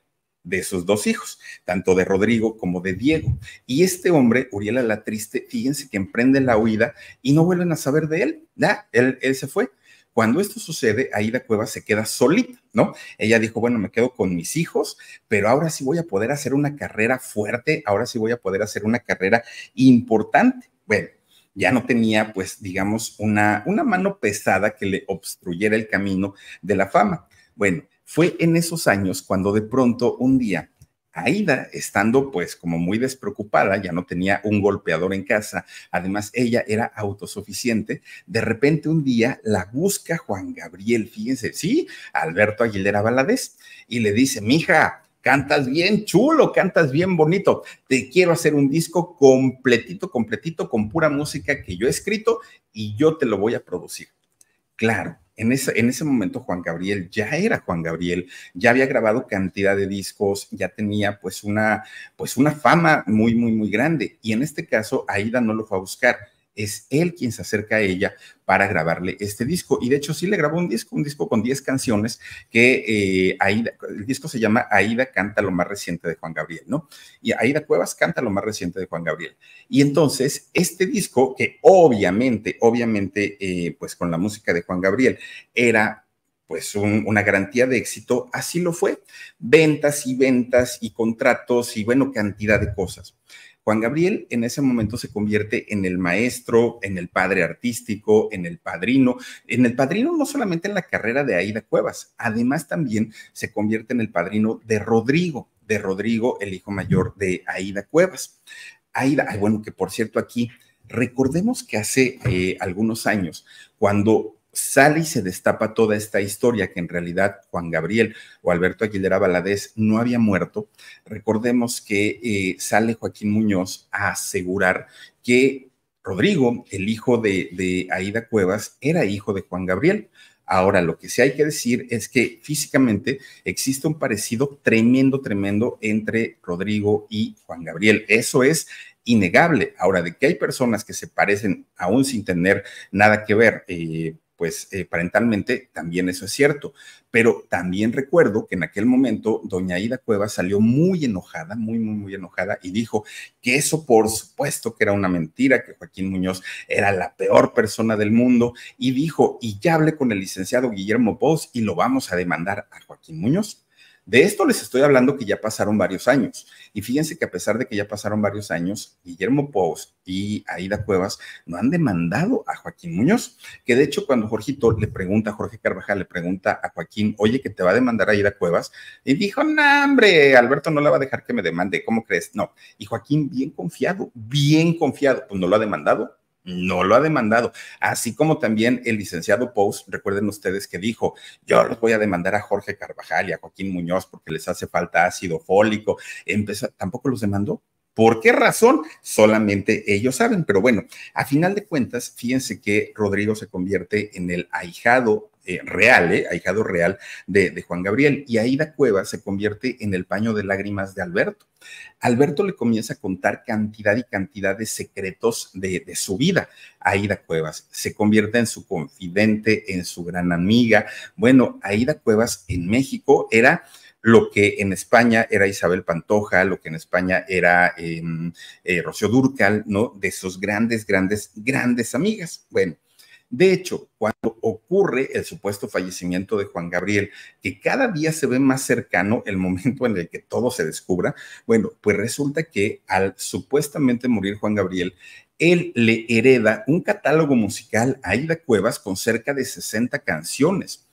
de sus dos hijos, tanto de Rodrigo como de Diego. Y este hombre, Uriela la Triste, fíjense que emprende la huida y no vuelven a saber de él, ya, él se fue cuando esto sucede, Aida Cuevas se queda solita, ¿no? Ella dijo, bueno, me quedo con mis hijos, pero ahora sí voy a poder hacer una carrera fuerte, ahora sí voy a poder hacer una carrera importante. Bueno, ya no tenía, pues, digamos, una, una mano pesada que le obstruyera el camino de la fama. Bueno, fue en esos años cuando de pronto un día Aida, estando pues como muy despreocupada, ya no tenía un golpeador en casa, además ella era autosuficiente, de repente un día la busca Juan Gabriel, fíjense, sí, Alberto Aguilera Valadez, y le dice, mija, cantas bien chulo, cantas bien bonito, te quiero hacer un disco completito, completito, con pura música que yo he escrito y yo te lo voy a producir. Claro, en ese, en ese momento Juan Gabriel ya era Juan Gabriel, ya había grabado cantidad de discos, ya tenía pues una, pues una fama muy, muy, muy grande. Y en este caso, Aida no lo fue a buscar es él quien se acerca a ella para grabarle este disco. Y de hecho sí le grabó un disco, un disco con 10 canciones que eh, el disco se llama Aida canta lo más reciente de Juan Gabriel, ¿no? Y Aida Cuevas canta lo más reciente de Juan Gabriel. Y entonces este disco que obviamente, obviamente, eh, pues con la música de Juan Gabriel era pues una garantía de éxito, así lo fue. Ventas y ventas y contratos y bueno, cantidad de cosas. Juan Gabriel en ese momento se convierte en el maestro, en el padre artístico, en el padrino, en el padrino no solamente en la carrera de Aida Cuevas, además también se convierte en el padrino de Rodrigo, de Rodrigo, el hijo mayor de Aida Cuevas. Aida, bueno, que por cierto aquí, recordemos que hace eh, algunos años, cuando sale y se destapa toda esta historia que en realidad Juan Gabriel o Alberto Aguilera Valadez no había muerto. Recordemos que eh, sale Joaquín Muñoz a asegurar que Rodrigo, el hijo de, de Aida Cuevas, era hijo de Juan Gabriel. Ahora, lo que sí hay que decir es que físicamente existe un parecido tremendo, tremendo entre Rodrigo y Juan Gabriel. Eso es innegable. Ahora, de que hay personas que se parecen aún sin tener nada que ver, eh, pues eh, parentalmente también eso es cierto. Pero también recuerdo que en aquel momento doña Ida Cuevas salió muy enojada, muy, muy, muy enojada y dijo que eso por supuesto que era una mentira, que Joaquín Muñoz era la peor persona del mundo y dijo, y ya hablé con el licenciado Guillermo Poz y lo vamos a demandar a Joaquín Muñoz. De esto les estoy hablando que ya pasaron varios años. Y fíjense que a pesar de que ya pasaron varios años, Guillermo Post y Aida Cuevas no han demandado a Joaquín Muñoz, que de hecho cuando Jorgito le pregunta, Jorge Carvajal le pregunta a Joaquín, oye, que te va a demandar Aida Cuevas, y dijo, no, hombre, Alberto no la va a dejar que me demande, ¿cómo crees? No. Y Joaquín bien confiado, bien confiado, pues no lo ha demandado, no lo ha demandado. Así como también el licenciado Post, recuerden ustedes que dijo, yo los voy a demandar a Jorge Carvajal y a Joaquín Muñoz porque les hace falta ácido fólico. Empezó, tampoco los demandó. ¿Por qué razón? Solamente ellos saben. Pero bueno, a final de cuentas, fíjense que Rodrigo se convierte en el ahijado eh, real, eh, ahijado real de, Juan Gabriel. Y Aida Cuevas se convierte en el paño de lágrimas de Alberto. Alberto le comienza a contar cantidad y cantidad de secretos de, su vida. Aida Cuevas se convierte en su confidente, en su gran amiga. Bueno, Aida Cuevas en México era lo que en España era Isabel Pantoja, lo que en España era em, eh, Rocío Durcal, ¿no? De sus grandes, grandes, grandes amigas. Bueno, de hecho, cuando ocurre el supuesto fallecimiento de Juan Gabriel, que cada día se ve más cercano el momento en el que todo se descubra, bueno, pues resulta que al supuestamente morir Juan Gabriel, él le hereda un catálogo musical a Aida Cuevas con cerca de 60 canciones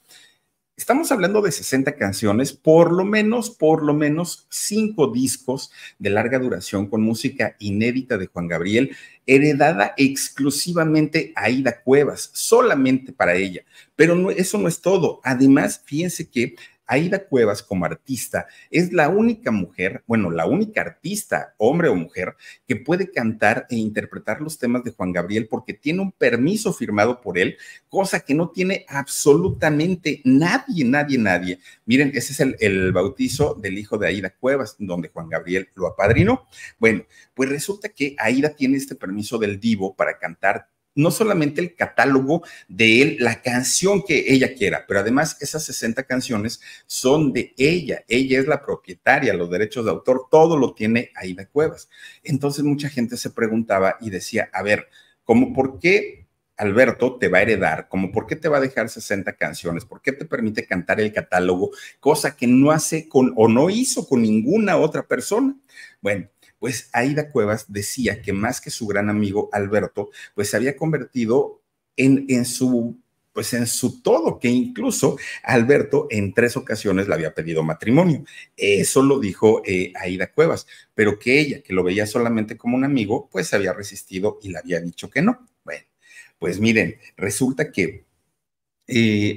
Estamos hablando de 60 canciones, por lo menos, por lo menos cinco discos de larga duración con música inédita de Juan Gabriel, heredada exclusivamente a Ida Cuevas, solamente para ella. Pero no, eso no es todo. Además, fíjense que Aida Cuevas como artista es la única mujer, bueno, la única artista, hombre o mujer, que puede cantar e interpretar los temas de Juan Gabriel porque tiene un permiso firmado por él, cosa que no tiene absolutamente nadie, nadie, nadie. Miren, ese es el, bautizo del hijo de Aida Cuevas, donde Juan Gabriel lo apadrinó. Bueno, pues resulta que Aida tiene este permiso del divo para cantar no solamente el catálogo de él, la canción que ella quiera, pero además esas 60 canciones son de ella. Ella es la propietaria, los derechos de autor, todo lo tiene ahí de Cuevas. Entonces mucha gente se preguntaba y decía, a ver, ¿cómo por qué Alberto te va a heredar, ¿Cómo por qué te va a dejar 60 canciones, por qué te permite cantar el catálogo, cosa que no hace con o no hizo con ninguna otra persona. Bueno, pues Aida Cuevas decía que más que su gran amigo Alberto, pues se había convertido en, en su pues en su todo, que incluso Alberto en tres ocasiones le había pedido matrimonio. Eso lo dijo eh, Aida Cuevas, pero que ella, que lo veía solamente como un amigo, pues había resistido y le había dicho que no. Bueno, pues miren, resulta que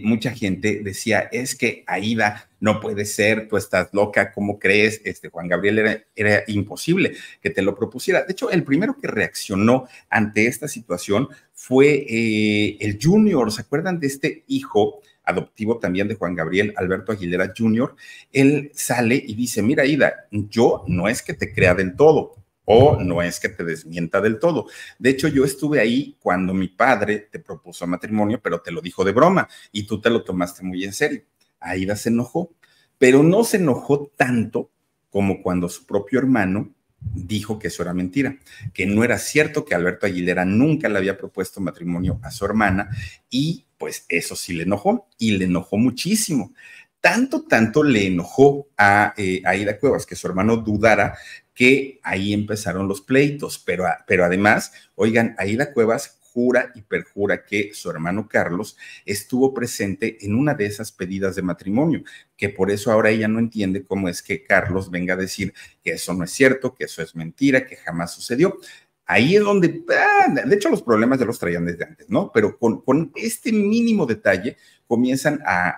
mucha gente decía, es que Aida no puede ser, tú estás loca, ¿cómo crees? Este Juan Gabriel era, era, imposible que te lo propusiera. De hecho, el primero que reaccionó ante esta situación fue eh, el Junior, ¿se acuerdan de este hijo? adoptivo también de Juan Gabriel, Alberto Aguilera Jr., él sale y dice, mira, Aida, yo no es que te crea del todo, o no es que te desmienta del todo. De hecho, yo estuve ahí cuando mi padre te propuso matrimonio, pero te lo dijo de broma y tú te lo tomaste muy en serio. Aida se enojó, pero no se enojó tanto como cuando su propio hermano dijo que eso era mentira, que no era cierto que Alberto Aguilera nunca le había propuesto matrimonio a su hermana y pues eso sí le enojó y le enojó muchísimo tanto, tanto le enojó a Aída eh, Aida Cuevas que su hermano dudara que ahí empezaron los pleitos, pero, pero además, oigan, la Cuevas jura y perjura que su hermano Carlos estuvo presente en una de esas pedidas de matrimonio, que por eso ahora ella no entiende cómo es que Carlos venga a decir que eso no es cierto, que eso es mentira, que jamás sucedió. Ahí es donde, ah, de hecho los problemas ya los traían desde antes, ¿no? Pero con, con este mínimo detalle comienzan a,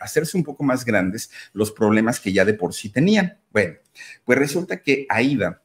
hacerse un poco más grandes los problemas que ya de por sí tenían. Bueno, pues resulta que Aida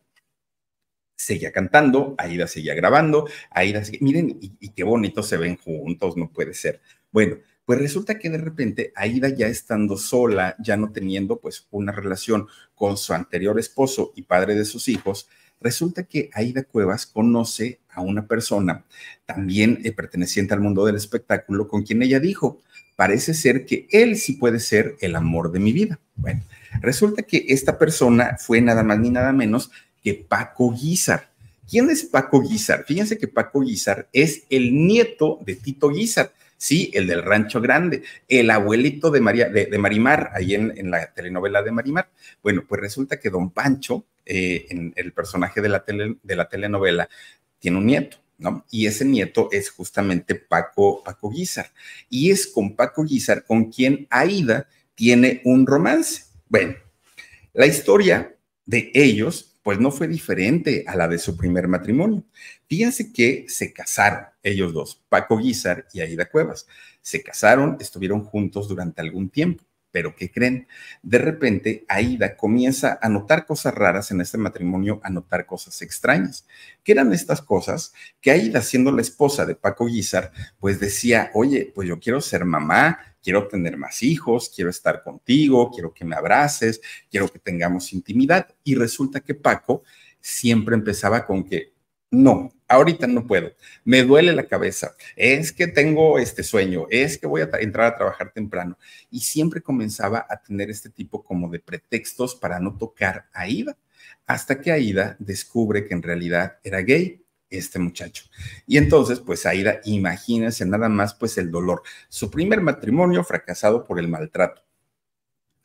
seguía cantando, Aida seguía grabando, Aida miren, y, qué bonito se ven juntos, no puede ser. Bueno, pues resulta que de repente Aida ya estando sola, ya no teniendo pues una relación con su anterior esposo y padre de sus hijos, resulta que Aida Cuevas conoce a una persona también eh, perteneciente al mundo del espectáculo con quien ella dijo, parece ser que él sí puede ser el amor de mi vida. Bueno, resulta que esta persona fue nada más ni nada menos que Paco Guizar. ¿Quién es Paco Guizar? Fíjense que Paco Guizar es el nieto de Tito Guizar, sí, el del Rancho Grande, el abuelito de, María, de, Marimar, ahí en, la telenovela de Marimar. Bueno, pues resulta que don Pancho, eh, en el personaje de la, de la telenovela, tiene un nieto y ese nieto es justamente Paco, Paco Guizar. Y es con Paco Guizar con quien Aida tiene un romance. Bueno, la historia de ellos pues no fue diferente a la de su primer matrimonio. Fíjense que se casaron ellos dos, Paco Guizar y Aida Cuevas. Se casaron, estuvieron juntos durante algún tiempo. Pero ¿qué creen? De repente, Aida comienza a notar cosas raras en este matrimonio, a notar cosas extrañas. ¿Qué eran estas cosas? Que Aida, siendo la esposa de Paco Guizar, pues decía, oye, pues yo quiero ser mamá, quiero tener más hijos, quiero estar contigo, quiero que me abraces, quiero que tengamos intimidad. Y resulta que Paco siempre empezaba con que, no, ahorita no puedo, me duele la cabeza, es que tengo este sueño, es que voy a entrar a trabajar temprano. Y siempre comenzaba a tener este tipo como de pretextos para no tocar a Aida, hasta que Aida descubre que en realidad era gay este muchacho. Y entonces, pues Aida, imagínense nada más, pues el dolor. Su primer matrimonio fracasado por el maltrato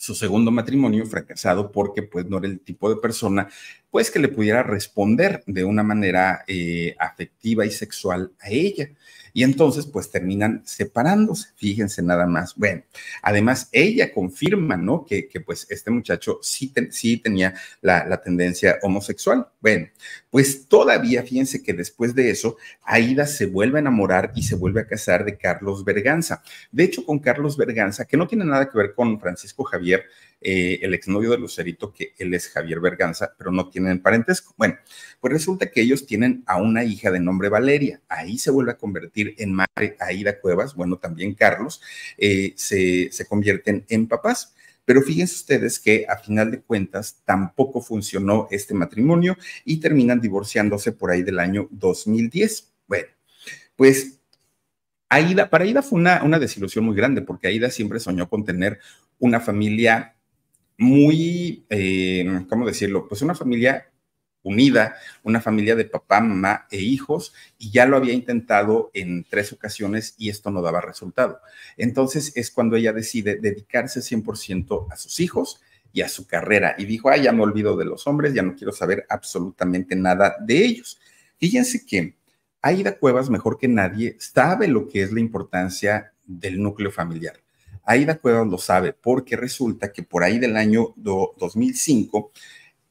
su segundo matrimonio fracasado porque pues no era el tipo de persona pues que le pudiera responder de una manera eh, afectiva y sexual a ella y entonces pues terminan separándose, fíjense nada más. Bueno, además ella confirma, ¿no? Que, pues este muchacho sí, tenía la, la, tendencia homosexual. Bueno, pues todavía fíjense que después de eso, Aida se vuelve a enamorar y se vuelve a casar de Carlos Berganza. De hecho, con Carlos Berganza, que no tiene nada que ver con Francisco Javier, eh, el exnovio de Lucerito, que él es Javier Berganza, pero no tienen parentesco. Bueno, pues resulta que ellos tienen a una hija de nombre Valeria. Ahí se vuelve a convertir en madre Aida Cuevas, bueno, también Carlos, eh, se, convierten en papás. Pero fíjense ustedes que a final de cuentas tampoco funcionó este matrimonio y terminan divorciándose por ahí del año 2010. Bueno, pues Aida, para Aida fue una, una desilusión muy grande porque Aida siempre soñó con tener una familia muy, eh, ¿cómo decirlo? Pues una familia unida, una familia de papá, mamá e hijos, y ya lo había intentado en tres ocasiones y esto no daba resultado. Entonces es cuando ella decide dedicarse 100% a sus hijos y a su carrera y dijo, ah, ya me olvido de los hombres, ya no quiero saber absolutamente nada de ellos. Fíjense que Aida Cuevas, mejor que nadie, sabe lo que es la importancia del núcleo familiar Aida Cuevas lo sabe, porque resulta que por ahí del año 2005,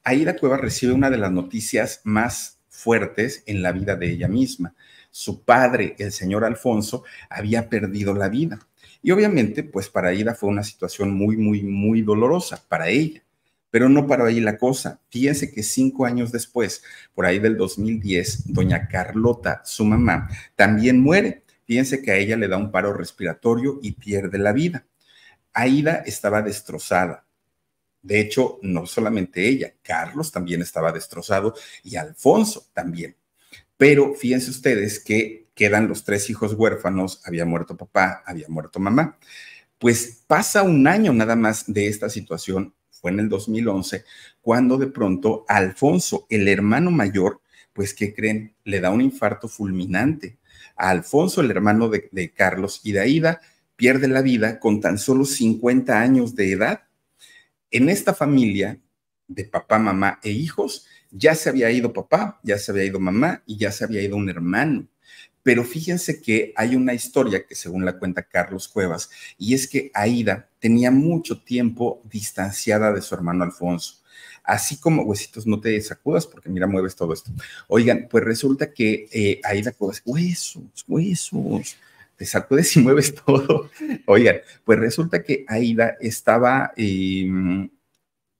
Aida Cuevas recibe una de las noticias más fuertes en la vida de ella misma. Su padre, el señor Alfonso, había perdido la vida. Y obviamente, pues para Aida fue una situación muy, muy, muy dolorosa para ella. Pero no paró ahí la cosa. Fíjense que cinco años después, por ahí del 2010, doña Carlota, su mamá, también muere. Fíjense que a ella le da un paro respiratorio y pierde la vida. Aida estaba destrozada. De hecho, no solamente ella, Carlos también estaba destrozado y Alfonso también. Pero fíjense ustedes que quedan los tres hijos huérfanos, había muerto papá, había muerto mamá. Pues pasa un año nada más de esta situación, fue en el 2011, cuando de pronto Alfonso, el hermano mayor, pues ¿qué creen? Le da un infarto fulminante. A Alfonso, el hermano de, de Carlos y de Aida, pierde la vida con tan solo 50 años de edad. En esta familia de papá, mamá e hijos, ya se había ido papá, ya se había ido mamá y ya se había ido un hermano. Pero fíjense que hay una historia que según la cuenta Carlos Cuevas, y es que Aida tenía mucho tiempo distanciada de su hermano Alfonso. Así como, huesitos, no te sacudas porque mira, mueves todo esto. Oigan, pues resulta que eh, Aida Cuevas, huesos, huesos te sacudes y mueves todo. Oigan, pues resulta que Aida estaba em,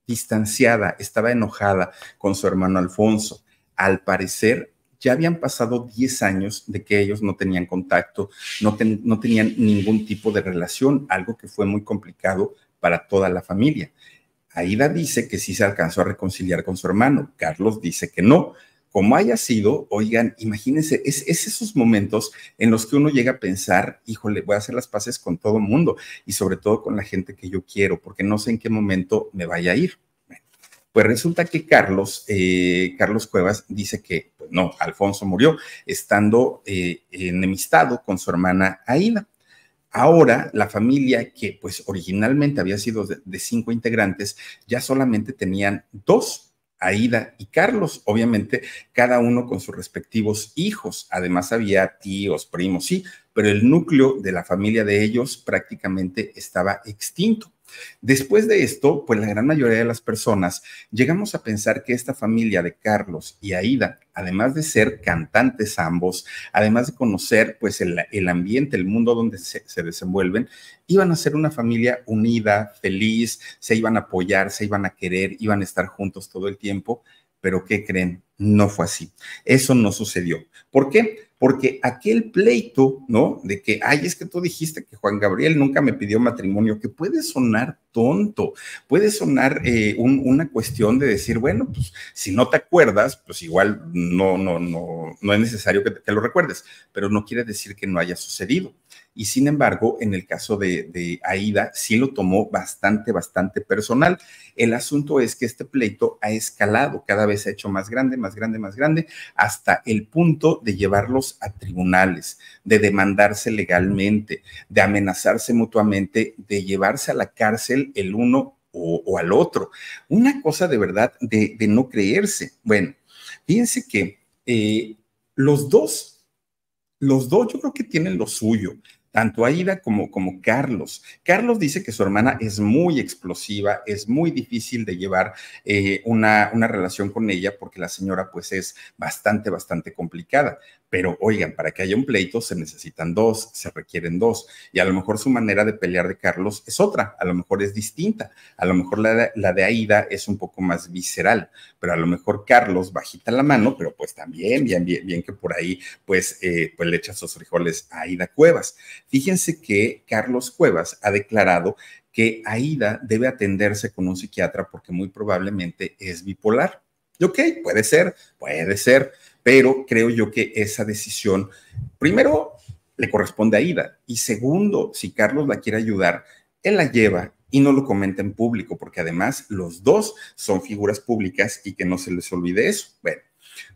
distanciada, estaba enojada con su hermano Alfonso. Al parecer, ya habían pasado 10 años de que ellos no tenían contacto, no, no tenían ningún tipo de relación, algo que fue muy complicado para toda la familia. Aida dice que sí se alcanzó a reconciliar con su hermano, Carlos dice que no, como haya sido, oigan, imagínense, es, esos momentos en los que uno llega a pensar, híjole, voy a hacer las paces con todo el mundo y sobre todo con la gente que yo quiero, porque no sé en qué momento me vaya a ir. pues resulta que Carlos, eh, Carlos Cuevas dice que, pues no, Alfonso murió estando eh, enemistado con su hermana Aida. Ahora la familia que pues originalmente había sido de cinco integrantes, ya solamente tenían dos Aida y Carlos, obviamente, cada uno con sus respectivos hijos. Además había tíos, primos, sí, pero el núcleo de la familia de ellos prácticamente estaba extinto. Después de esto, pues la gran mayoría de las personas llegamos a pensar que esta familia de Carlos y Aida, además de ser cantantes ambos, además de conocer pues el, ambiente, el mundo donde se, se, desenvuelven, iban a ser una familia unida, feliz, se iban a apoyar, se iban a querer, iban a estar juntos todo el tiempo, pero ¿qué creen? No fue así. Eso no sucedió. ¿Por qué? porque aquel pleito, ¿no? De que, ay, es que tú dijiste que Juan Gabriel nunca me pidió matrimonio, que puede sonar tonto, puede sonar eh, una cuestión de decir, bueno, pues si no te acuerdas, pues igual no, no, no, no es necesario que, te, lo recuerdes, pero no quiere decir que no haya sucedido y sin embargo, en el caso de, Aida, sí lo tomó bastante, bastante personal. El asunto es que este pleito ha escalado, cada vez se ha hecho más grande, más grande, más grande, hasta el punto de llevarlos a tribunales, de demandarse legalmente, de amenazarse mutuamente, de llevarse a la cárcel el uno o, al otro. Una cosa de verdad de, no creerse. Bueno, fíjense que eh, los dos los dos yo creo que tienen lo suyo tanto Aida como, como Carlos. Carlos dice que su hermana es muy explosiva, es muy difícil de llevar eh, una, relación con ella porque la señora pues es bastante, bastante complicada. Pero oigan, para que haya un pleito se necesitan dos, se requieren dos. Y a lo mejor su manera de pelear de Carlos es otra, a lo mejor es distinta, a lo mejor la de, Aida es un poco más visceral, pero a lo mejor Carlos bajita la mano, pero pues también, bien, bien, bien que por ahí pues, eh, pues le echa sus frijoles a Aida Cuevas. Fíjense que Carlos Cuevas ha declarado que Aida debe atenderse con un psiquiatra porque muy probablemente es bipolar. Y ok, puede ser, puede ser, pero creo yo que esa decisión, primero, le corresponde a Aida. Y segundo, si Carlos la quiere ayudar, él la lleva y no lo comenta en público, porque además los dos son figuras públicas y que no se les olvide eso. Bueno,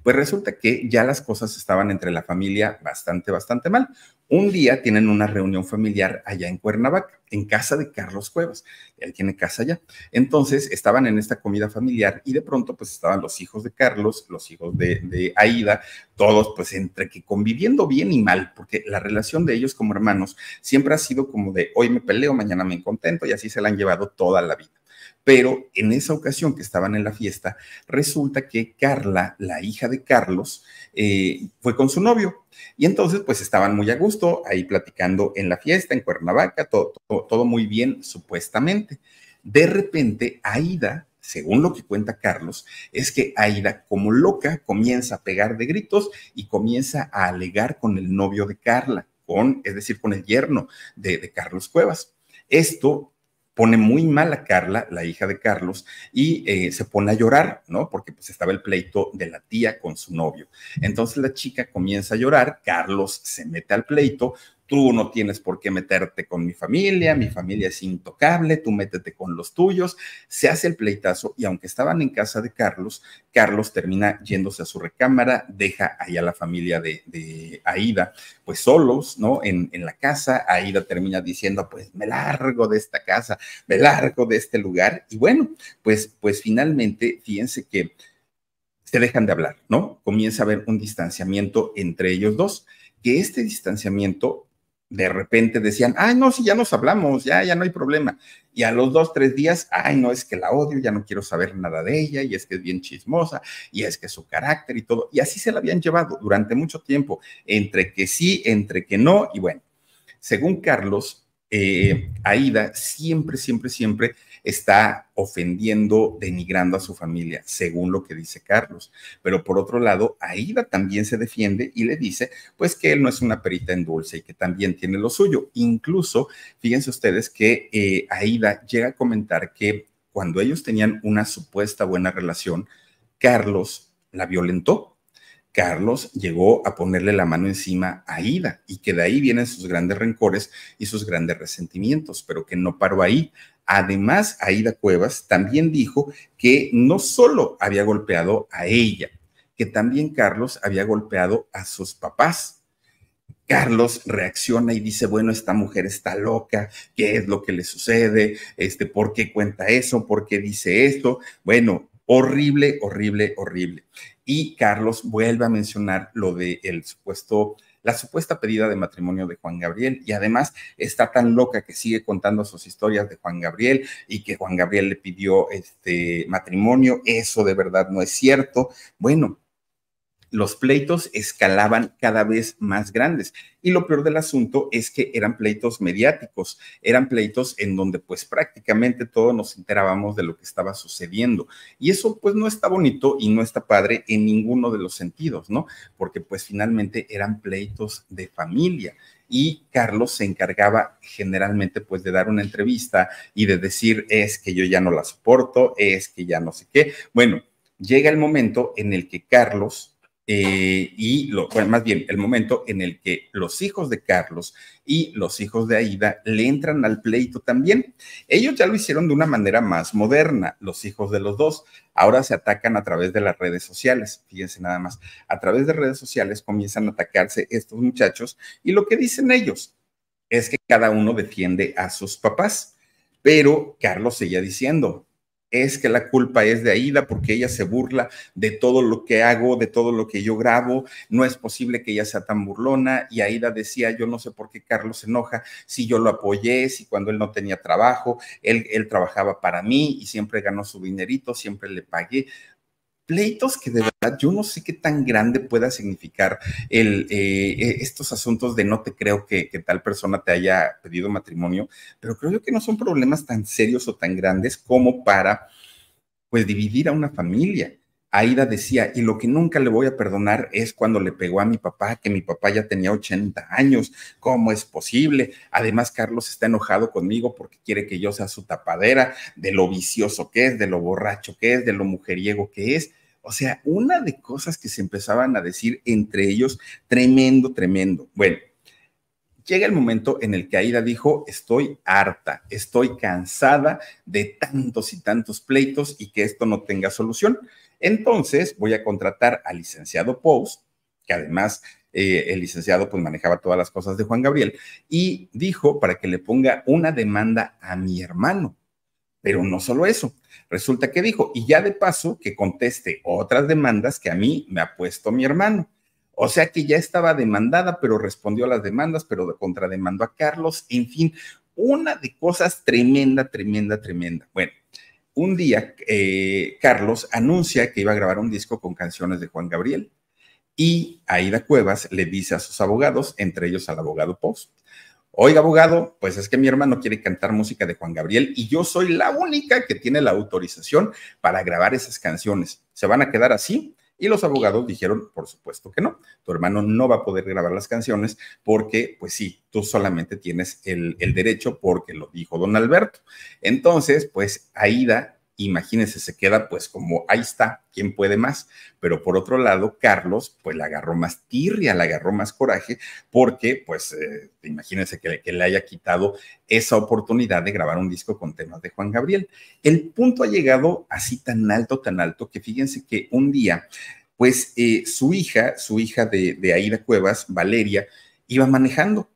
pues resulta que ya las cosas estaban entre la familia bastante, bastante mal. Un día tienen una reunión familiar allá en Cuernavaca, en casa de Carlos Cuevas. Él tiene casa allá. Entonces estaban en esta comida familiar y de pronto pues estaban los hijos de Carlos, los hijos de, de Aida, todos pues entre que conviviendo bien y mal, porque la relación de ellos como hermanos siempre ha sido como de hoy me peleo, mañana me contento y así se la han llevado toda la vida. Pero en esa ocasión que estaban en la fiesta, resulta que Carla, la hija de Carlos, eh, fue con su novio. Y entonces, pues estaban muy a gusto ahí platicando en la fiesta, en Cuernavaca, todo, todo, muy bien, supuestamente. De repente, Aida, según lo que cuenta Carlos, es que Aida, como loca, comienza a pegar de gritos y comienza a alegar con el novio de Carla, con, es decir, con el yerno de, de Carlos Cuevas. Esto pone muy mal a Carla, la hija de Carlos, y eh, se pone a llorar, ¿no? Porque pues estaba el pleito de la tía con su novio. Entonces la chica comienza a llorar, Carlos se mete al pleito, tú no tienes por qué meterte con mi familia, mi familia es intocable, tú métete con los tuyos, se hace el pleitazo y aunque estaban en casa de Carlos, Carlos termina yéndose a su recámara, deja ahí a la familia de, Aida, pues solos, ¿no? En, la casa, Aida termina diciendo, pues me largo de esta casa, me largo de este lugar y bueno, pues, pues finalmente, fíjense que se dejan de hablar, ¿no? Comienza a haber un distanciamiento entre ellos dos que este distanciamiento de repente decían, ay, no, sí, ya nos hablamos, ya, ya no hay problema. Y a los dos, tres días, ay, no, es que la odio, ya no quiero saber nada de ella, y es que es bien chismosa, y es que su carácter y todo. Y así se la habían llevado durante mucho tiempo, entre que sí, entre que no, y bueno, según Carlos, eh, Aida siempre, siempre, siempre está ofendiendo, denigrando a su familia, según lo que dice Carlos. Pero por otro lado, Aida también se defiende y le dice, pues que él no es una perita en dulce y que también tiene lo suyo. Incluso, fíjense ustedes que eh, Aida llega a comentar que cuando ellos tenían una supuesta buena relación, Carlos la violentó. Carlos llegó a ponerle la mano encima a Aida y que de ahí vienen sus grandes rencores y sus grandes resentimientos, pero que no paró ahí. Además, Aida Cuevas también dijo que no solo había golpeado a ella, que también Carlos había golpeado a sus papás. Carlos reacciona y dice, bueno, esta mujer está loca, ¿qué es lo que le sucede? Este, ¿por qué cuenta eso? ¿Por qué dice esto? Bueno, horrible, horrible, horrible. Y Carlos vuelve a mencionar lo del supuesto la supuesta pedida de matrimonio de Juan Gabriel y además está tan loca que sigue contando sus historias de Juan Gabriel y que Juan Gabriel le pidió este matrimonio, eso de verdad no es cierto. Bueno, los pleitos escalaban cada vez más grandes. Y lo peor del asunto es que eran pleitos mediáticos, eran pleitos en donde pues prácticamente todos nos enterábamos de lo que estaba sucediendo. Y eso pues no está bonito y no está padre en ninguno de los sentidos, ¿no? Porque pues finalmente eran pleitos de familia y Carlos se encargaba generalmente pues de dar una entrevista y de decir es que yo ya no la soporto, es que ya no sé qué. Bueno, llega el momento en el que Carlos eh, y lo, bueno, más bien el momento en el que los hijos de Carlos y los hijos de Aida le entran al pleito también. Ellos ya lo hicieron de una manera más moderna, los hijos de los dos. Ahora se atacan a través de las redes sociales, fíjense nada más, a través de redes sociales comienzan a atacarse estos muchachos y lo que dicen ellos es que cada uno defiende a sus papás. Pero Carlos seguía diciendo, es que la culpa es de Aida porque ella se burla de todo lo que hago, de todo lo que yo grabo, no es posible que ella sea tan burlona y Aida decía, yo no sé por qué Carlos se enoja si yo lo apoyé, si cuando él no tenía trabajo, él, él trabajaba para mí y siempre ganó su dinerito, siempre le pagué pleitos que de verdad yo no sé qué tan grande pueda significar el, eh, eh, estos asuntos de no te creo que, tal persona te haya pedido matrimonio, pero creo yo que no son problemas tan serios o tan grandes como para, pues, dividir a una familia. Aida decía, y lo que nunca le voy a perdonar es cuando le pegó a mi papá, que mi papá ya tenía 80 años, ¿cómo es posible? Además, Carlos está enojado conmigo porque quiere que yo sea su tapadera de lo vicioso que es, de lo borracho que es, de lo mujeriego que es. O sea, una de cosas que se empezaban a decir entre ellos, tremendo, tremendo. Bueno, llega el momento en el que Aida dijo, estoy harta, estoy cansada de tantos y tantos pleitos y que esto no tenga solución. Entonces voy a contratar al licenciado Post, que además eh, el licenciado pues manejaba todas las cosas de Juan Gabriel, y dijo para que le ponga una demanda a mi hermano. Pero no solo eso, resulta que dijo, y ya de paso que conteste otras demandas que a mí me ha puesto mi hermano. O sea que ya estaba demandada, pero respondió a las demandas, pero contrademandó a Carlos, en fin, una de cosas tremenda, tremenda, tremenda. Bueno, un día eh, Carlos anuncia que iba a grabar un disco con canciones de Juan Gabriel y Aida Cuevas le dice a sus abogados, entre ellos al abogado Post, oiga abogado, pues es que mi hermano quiere cantar música de Juan Gabriel y yo soy la única que tiene la autorización para grabar esas canciones. ¿Se van a quedar así? Y los abogados dijeron, por supuesto que no, tu hermano no va a poder grabar las canciones porque, pues sí, tú solamente tienes el, derecho porque lo dijo don Alberto. Entonces, pues Aida imagínense, se queda pues como ahí está, ¿quién puede más? Pero por otro lado, Carlos pues le agarró más tirria, le agarró más coraje, porque pues eh, imagínense que, le haya quitado esa oportunidad de grabar un disco con temas de Juan Gabriel. El punto ha llegado así tan alto, tan alto, que fíjense que un día pues eh, su hija, su hija de, de Aida Cuevas, Valeria, iba manejando.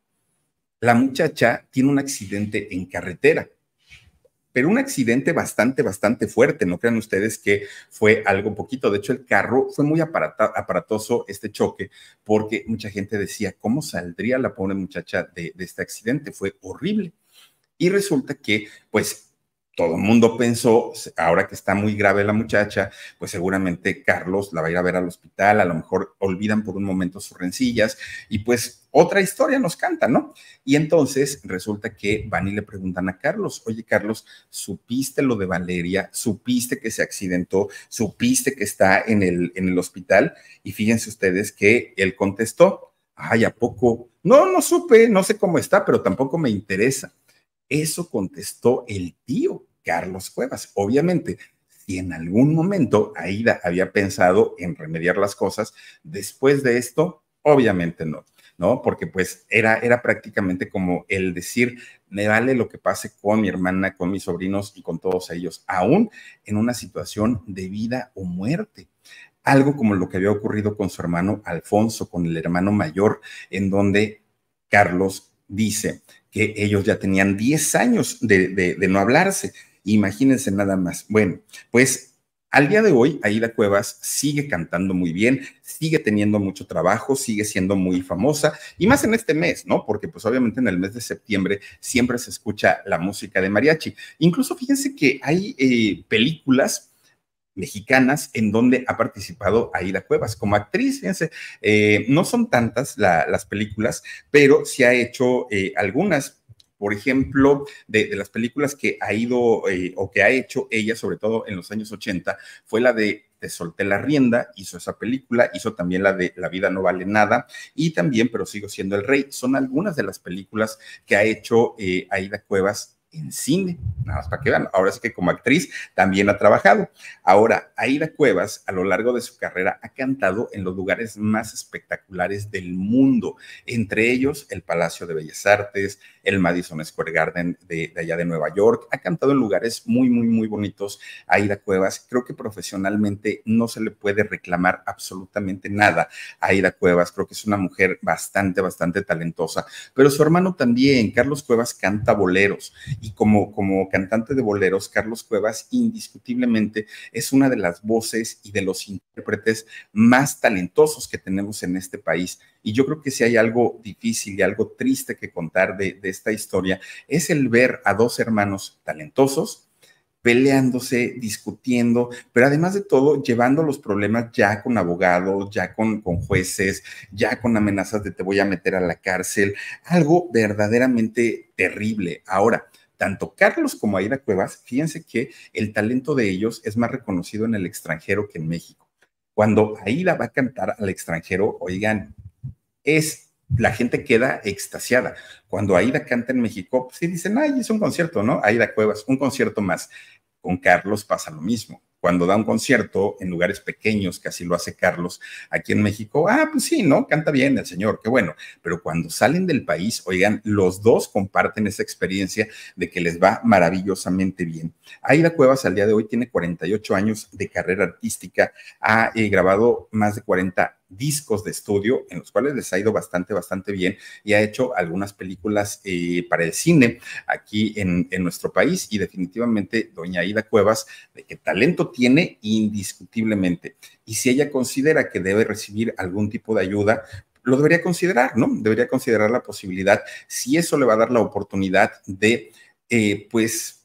La muchacha tiene un accidente en carretera pero un accidente bastante, bastante fuerte. No crean ustedes que fue algo poquito. De hecho, el carro fue muy aparatoso este choque, porque mucha gente decía, ¿cómo saldría la pobre muchacha de este accidente? Fue horrible. Y resulta que, pues, todo el mundo pensó, ahora que está muy grave la muchacha, pues seguramente Carlos la va a ir a ver al hospital, a lo mejor olvidan por un momento sus rencillas y pues otra historia nos canta, ¿no? Y entonces resulta que van y le preguntan a Carlos, oye Carlos, ¿supiste lo de Valeria? ¿Supiste que se accidentó? ¿Supiste que está en el, en el hospital? Y fíjense ustedes que él contestó, ay, ¿a poco? No, no supe, no sé cómo está, pero tampoco me interesa. Eso contestó el tío Carlos Cuevas. Obviamente, si en algún momento Aida había pensado en remediar las cosas, después de esto, obviamente no. ¿no? Porque pues era, era prácticamente como el decir, me vale lo que pase con mi hermana, con mis sobrinos y con todos ellos, aún en una situación de vida o muerte. Algo como lo que había ocurrido con su hermano Alfonso, con el hermano mayor, en donde Carlos dice que ellos ya tenían 10 años de, de no hablarse Imagínense nada más. Bueno, pues al día de hoy, Aida Cuevas sigue cantando muy bien, sigue teniendo mucho trabajo, sigue siendo muy famosa, y más en este mes, ¿no? Porque pues obviamente en el mes de septiembre siempre se escucha la música de mariachi. Incluso fíjense que hay eh, películas mexicanas en donde ha participado Aida Cuevas como actriz. Fíjense, eh, no son tantas las películas, pero sí ha hecho eh, algunas por ejemplo, de, las películas que ha ido eh, o que ha hecho ella, sobre todo en los años 80, fue la de te solté la rienda, hizo esa película, hizo también la de La vida no vale nada y también Pero sigo siendo el rey. Son algunas de las películas que ha hecho eh, Aida Cuevas en cine, nada más para que vean. Ahora es que como actriz también ha trabajado. Ahora, Aida Cuevas a lo largo de su carrera ha cantado en los lugares más espectaculares del mundo, entre ellos el Palacio de Bellas Artes, el Madison Square Garden de, allá de Nueva York. Ha cantado en lugares muy, muy, muy bonitos. Aida Cuevas, creo que profesionalmente no se le puede reclamar absolutamente nada a Aida Cuevas. Creo que es una mujer bastante, bastante talentosa. Pero su hermano también, Carlos Cuevas, canta boleros. Y como, como cantante de boleros, Carlos Cuevas indiscutiblemente es una de las voces y de los intérpretes más talentosos que tenemos en este país. Y yo creo que si hay algo difícil y algo triste que contar de, esta historia, es el ver a dos hermanos talentosos, peleándose, discutiendo, pero además de todo, llevando los problemas ya con abogados, ya con, con, jueces, ya con amenazas de te voy a meter a la cárcel, algo verdaderamente terrible. Ahora, tanto Carlos como Aida Cuevas, fíjense que el talento de ellos es más reconocido en el extranjero que en México. Cuando Aida va a cantar al extranjero, oigan, es la gente queda extasiada. Cuando Aida canta en México, pues, sí dicen, ay, es un concierto, ¿no? Aida Cuevas, un concierto más. Con Carlos pasa lo mismo cuando da un concierto en lugares pequeños, que así lo hace Carlos aquí en México, ah, pues sí, ¿no? Canta bien el señor, qué bueno. Pero cuando salen del país, oigan, los dos comparten esa experiencia de que les va maravillosamente bien. Aida Cuevas al día de hoy tiene 48 años de carrera artística, ha eh, grabado más de 40 discos de estudio en los cuales les ha ido bastante, bastante bien y ha hecho algunas películas eh, para el cine aquí en, nuestro país y definitivamente doña Ida Cuevas, de que talento tiene indiscutiblemente. Y si ella considera que debe recibir algún tipo de ayuda, lo debería considerar, ¿no? Debería considerar la posibilidad, si eso le va a dar la oportunidad de, eh, pues,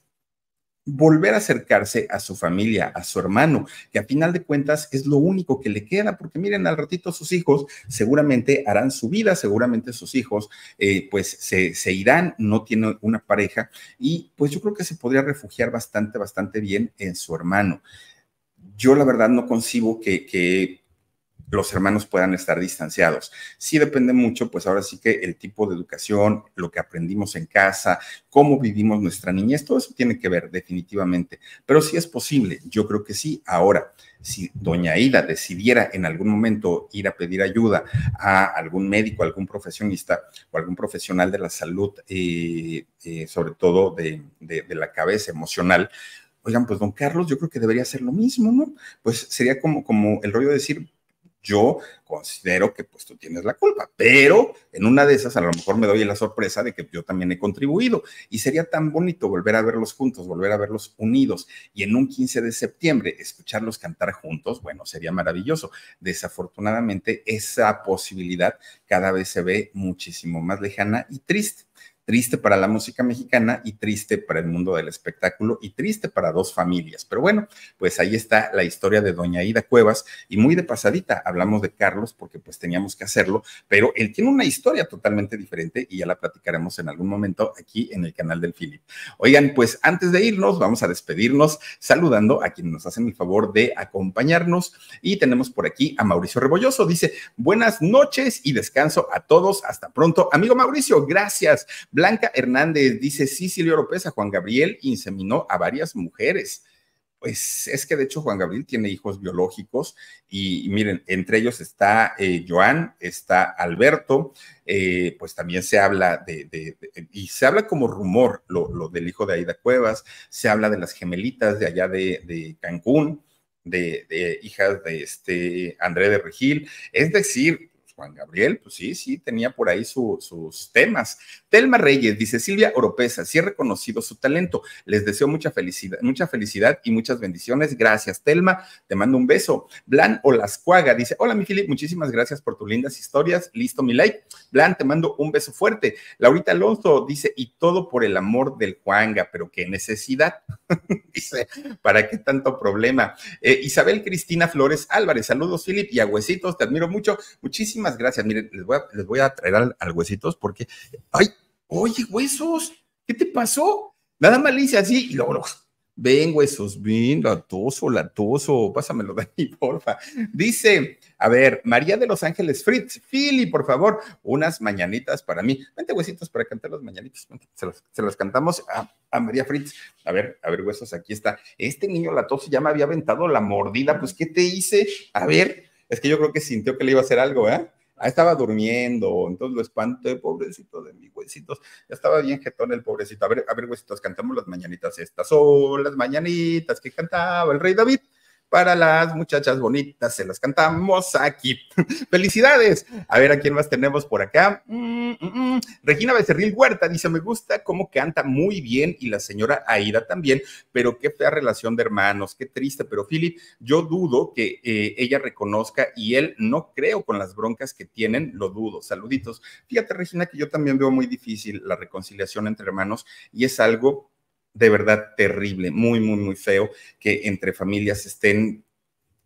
volver a acercarse a su familia, a su hermano, que a final de cuentas es lo único que le queda, porque miren, al ratito sus hijos seguramente harán su vida, seguramente sus hijos eh, pues se, se, irán, no tiene una pareja, y pues yo creo que se podría refugiar bastante, bastante bien en su hermano. Yo la verdad no concibo que, que los hermanos puedan estar distanciados. Sí depende mucho, pues ahora sí que el tipo de educación, lo que aprendimos en casa, cómo vivimos nuestra niñez, todo eso tiene que ver definitivamente. Pero sí es posible, yo creo que sí. Ahora, si doña Ida decidiera en algún momento ir a pedir ayuda a algún médico, algún profesionista o algún profesional de la salud, eh, eh, sobre todo de, la cabeza emocional, oigan, pues don Carlos, yo creo que debería hacer lo mismo, ¿no? Pues sería como, como el rollo de decir, yo considero que pues tú tienes la culpa, pero en una de esas a lo mejor me doy la sorpresa de que yo también he contribuido y sería tan bonito volver a verlos juntos, volver a verlos unidos y en un 15 de septiembre escucharlos cantar juntos, bueno, sería maravilloso. Desafortunadamente esa posibilidad cada vez se ve muchísimo más lejana y triste triste para la música mexicana y triste para el mundo del espectáculo y triste para dos familias. Pero bueno, pues ahí está la historia de doña Ida Cuevas y muy de pasadita hablamos de Carlos porque pues teníamos que hacerlo, pero él tiene una historia totalmente diferente y ya la platicaremos en algún momento aquí en el canal del Philip. Oigan, pues antes de irnos vamos a despedirnos saludando a quienes nos hacen el favor de acompañarnos y tenemos por aquí a Mauricio Rebolloso, dice buenas noches y descanso a todos, hasta pronto. Amigo Mauricio, gracias. Blanca Hernández dice, sí, Silvio López, a Juan Gabriel inseminó a varias mujeres. Pues es que de hecho Juan Gabriel tiene hijos biológicos y, miren, entre ellos está eh, Joan, está Alberto, eh, pues también se habla de, y se habla como rumor lo, del hijo de Aida Cuevas, se habla de las gemelitas de allá de, Cancún, de, hijas de este André de Regil, es decir, Juan Gabriel, pues sí, sí, tenía por ahí sus temas. Telma Reyes dice, Silvia Oropesa, sí he reconocido su talento. Les deseo mucha felicidad, mucha felicidad y muchas bendiciones. Gracias, Telma. Te mando un beso. Blan Olascuaga dice, hola, mi Filip, muchísimas gracias por tus lindas historias. Listo, mi like. Blan, te mando un beso fuerte. Laurita Alonso dice, y todo por el amor del Juanga, pero qué necesidad. dice, ¿para qué tanto problema? Eh, Isabel Cristina Flores Álvarez, saludos, Filip, y a Huesitos, te admiro mucho. Muchísimas gracias. Miren, les voy a, traer al, huesitos porque, ay, oye, huesos, ¿qué te pasó? Nada malicia, así y luego, ven, huesos, ven, latoso, latoso, pásamelo de ahí, porfa. Dice, a ver, María de Los Ángeles Fritz, Philly, por favor, unas mañanitas para mí. Vente, huesitos, para cantar las mañanitas. se, las, cantamos a, a, María Fritz. A ver, a ver, huesos, aquí está. Este niño latoso ya me había aventado la mordida, pues, ¿qué te hice? A ver, es que yo creo que sintió que le iba a hacer algo, ¿eh? Ah, estaba durmiendo, entonces lo espanté, pobrecito de mi huesitos. Ya estaba bien jetón el pobrecito. A ver, a ver, huesitos, cantamos las mañanitas estas. Oh, las mañanitas que cantaba el rey David para las muchachas bonitas. Se las cantamos aquí. ¡Felicidades! A ver a quién más tenemos por acá. Mm, mm, mm. Regina Becerril Huerta dice: Me gusta cómo canta muy bien y la señora Aida también, pero qué fea relación de hermanos, qué triste. Pero Philip, yo dudo que eh, ella reconozca y él no creo con las broncas que tienen, lo dudo. Saluditos. Fíjate, Regina, que yo también veo muy difícil la reconciliación entre hermanos y es algo de verdad terrible, muy, muy, muy feo que entre familias estén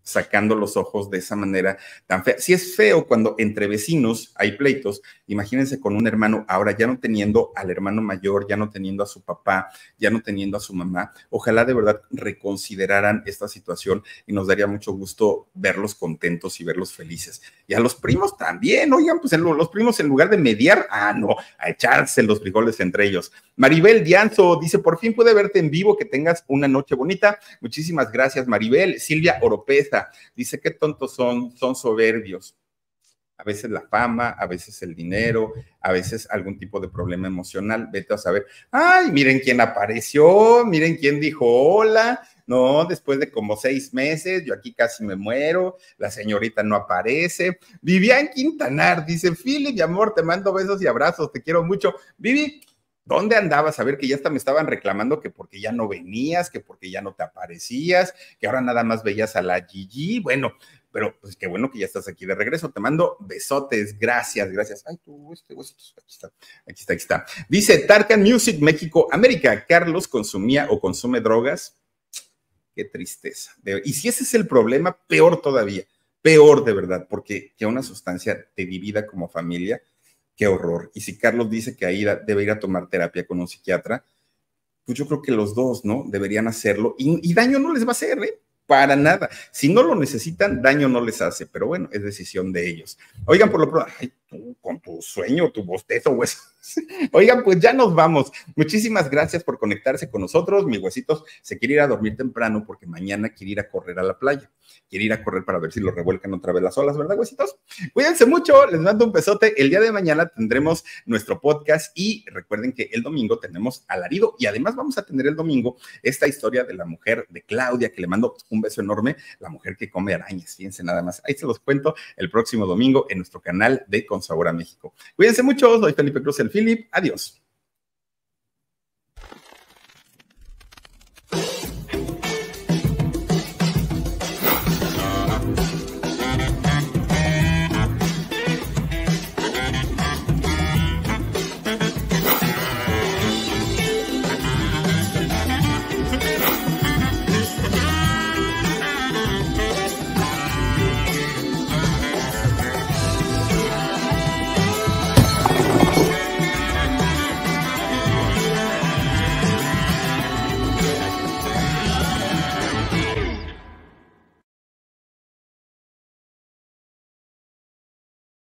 sacando los ojos de esa manera tan fea. Si es feo cuando entre vecinos hay pleitos, imagínense con un hermano ahora ya no teniendo al hermano mayor, ya no teniendo a su papá, ya no teniendo a su mamá. Ojalá de verdad reconsideraran esta situación y nos daría mucho gusto verlos contentos y verlos felices. Y a los primos también, oigan, pues los primos en lugar de mediar, ah, no, a echarse los frijoles entre ellos. Maribel Dianzo dice, por fin pude verte en vivo, que tengas una noche bonita. Muchísimas gracias, Maribel. Silvia Oropeza Dice, que tontos son, son soberbios. A veces la fama, a veces el dinero, a veces algún tipo de problema emocional. Vete a saber, ay, miren quién apareció, miren quién dijo hola, no, después de como seis meses, yo aquí casi me muero, la señorita no aparece. Vivian Quintanar dice, Philip, mi amor, te mando besos y abrazos, te quiero mucho. Vivi, ¿Dónde andabas? A ver que ya hasta me estaban reclamando que porque ya no venías, que porque ya no te aparecías, que ahora nada más veías a la Gigi. Bueno, pero pues qué bueno que ya estás aquí de regreso. Te mando besotes, gracias, gracias. Ay, tú, este huesito, aquí está, aquí está, aquí está. Dice Tarkan Music México, América. Carlos consumía o consume drogas. Qué tristeza. Y si ese es el problema, peor todavía, peor de verdad, porque que una sustancia te divida como familia qué horror. Y si Carlos dice que ahí debe ir a tomar terapia con un psiquiatra, pues yo creo que los dos, ¿no? Deberían hacerlo y, daño no les va a hacer, ¿eh? Para nada. Si no lo necesitan, daño no les hace, pero bueno, es decisión de ellos. Oigan, por lo pronto, tú con tu sueño, tu bostezo o eso. Oigan, pues ya nos vamos. Muchísimas gracias por conectarse con nosotros. Mi huesitos se quiere ir a dormir temprano porque mañana quiere ir a correr a la playa. Quiere ir a correr para ver si lo revuelcan otra vez las olas, ¿verdad, huesitos? Cuídense mucho, les mando un besote. El día de mañana tendremos nuestro podcast y recuerden que el domingo tenemos alarido y además vamos a tener el domingo esta historia de la mujer de Claudia, que le mando un beso enorme, la mujer que come arañas. Fíjense nada más. Ahí se los cuento el próximo domingo en nuestro canal de a México. Cuídense mucho, soy Felipe Cruz, el Philip, adiós.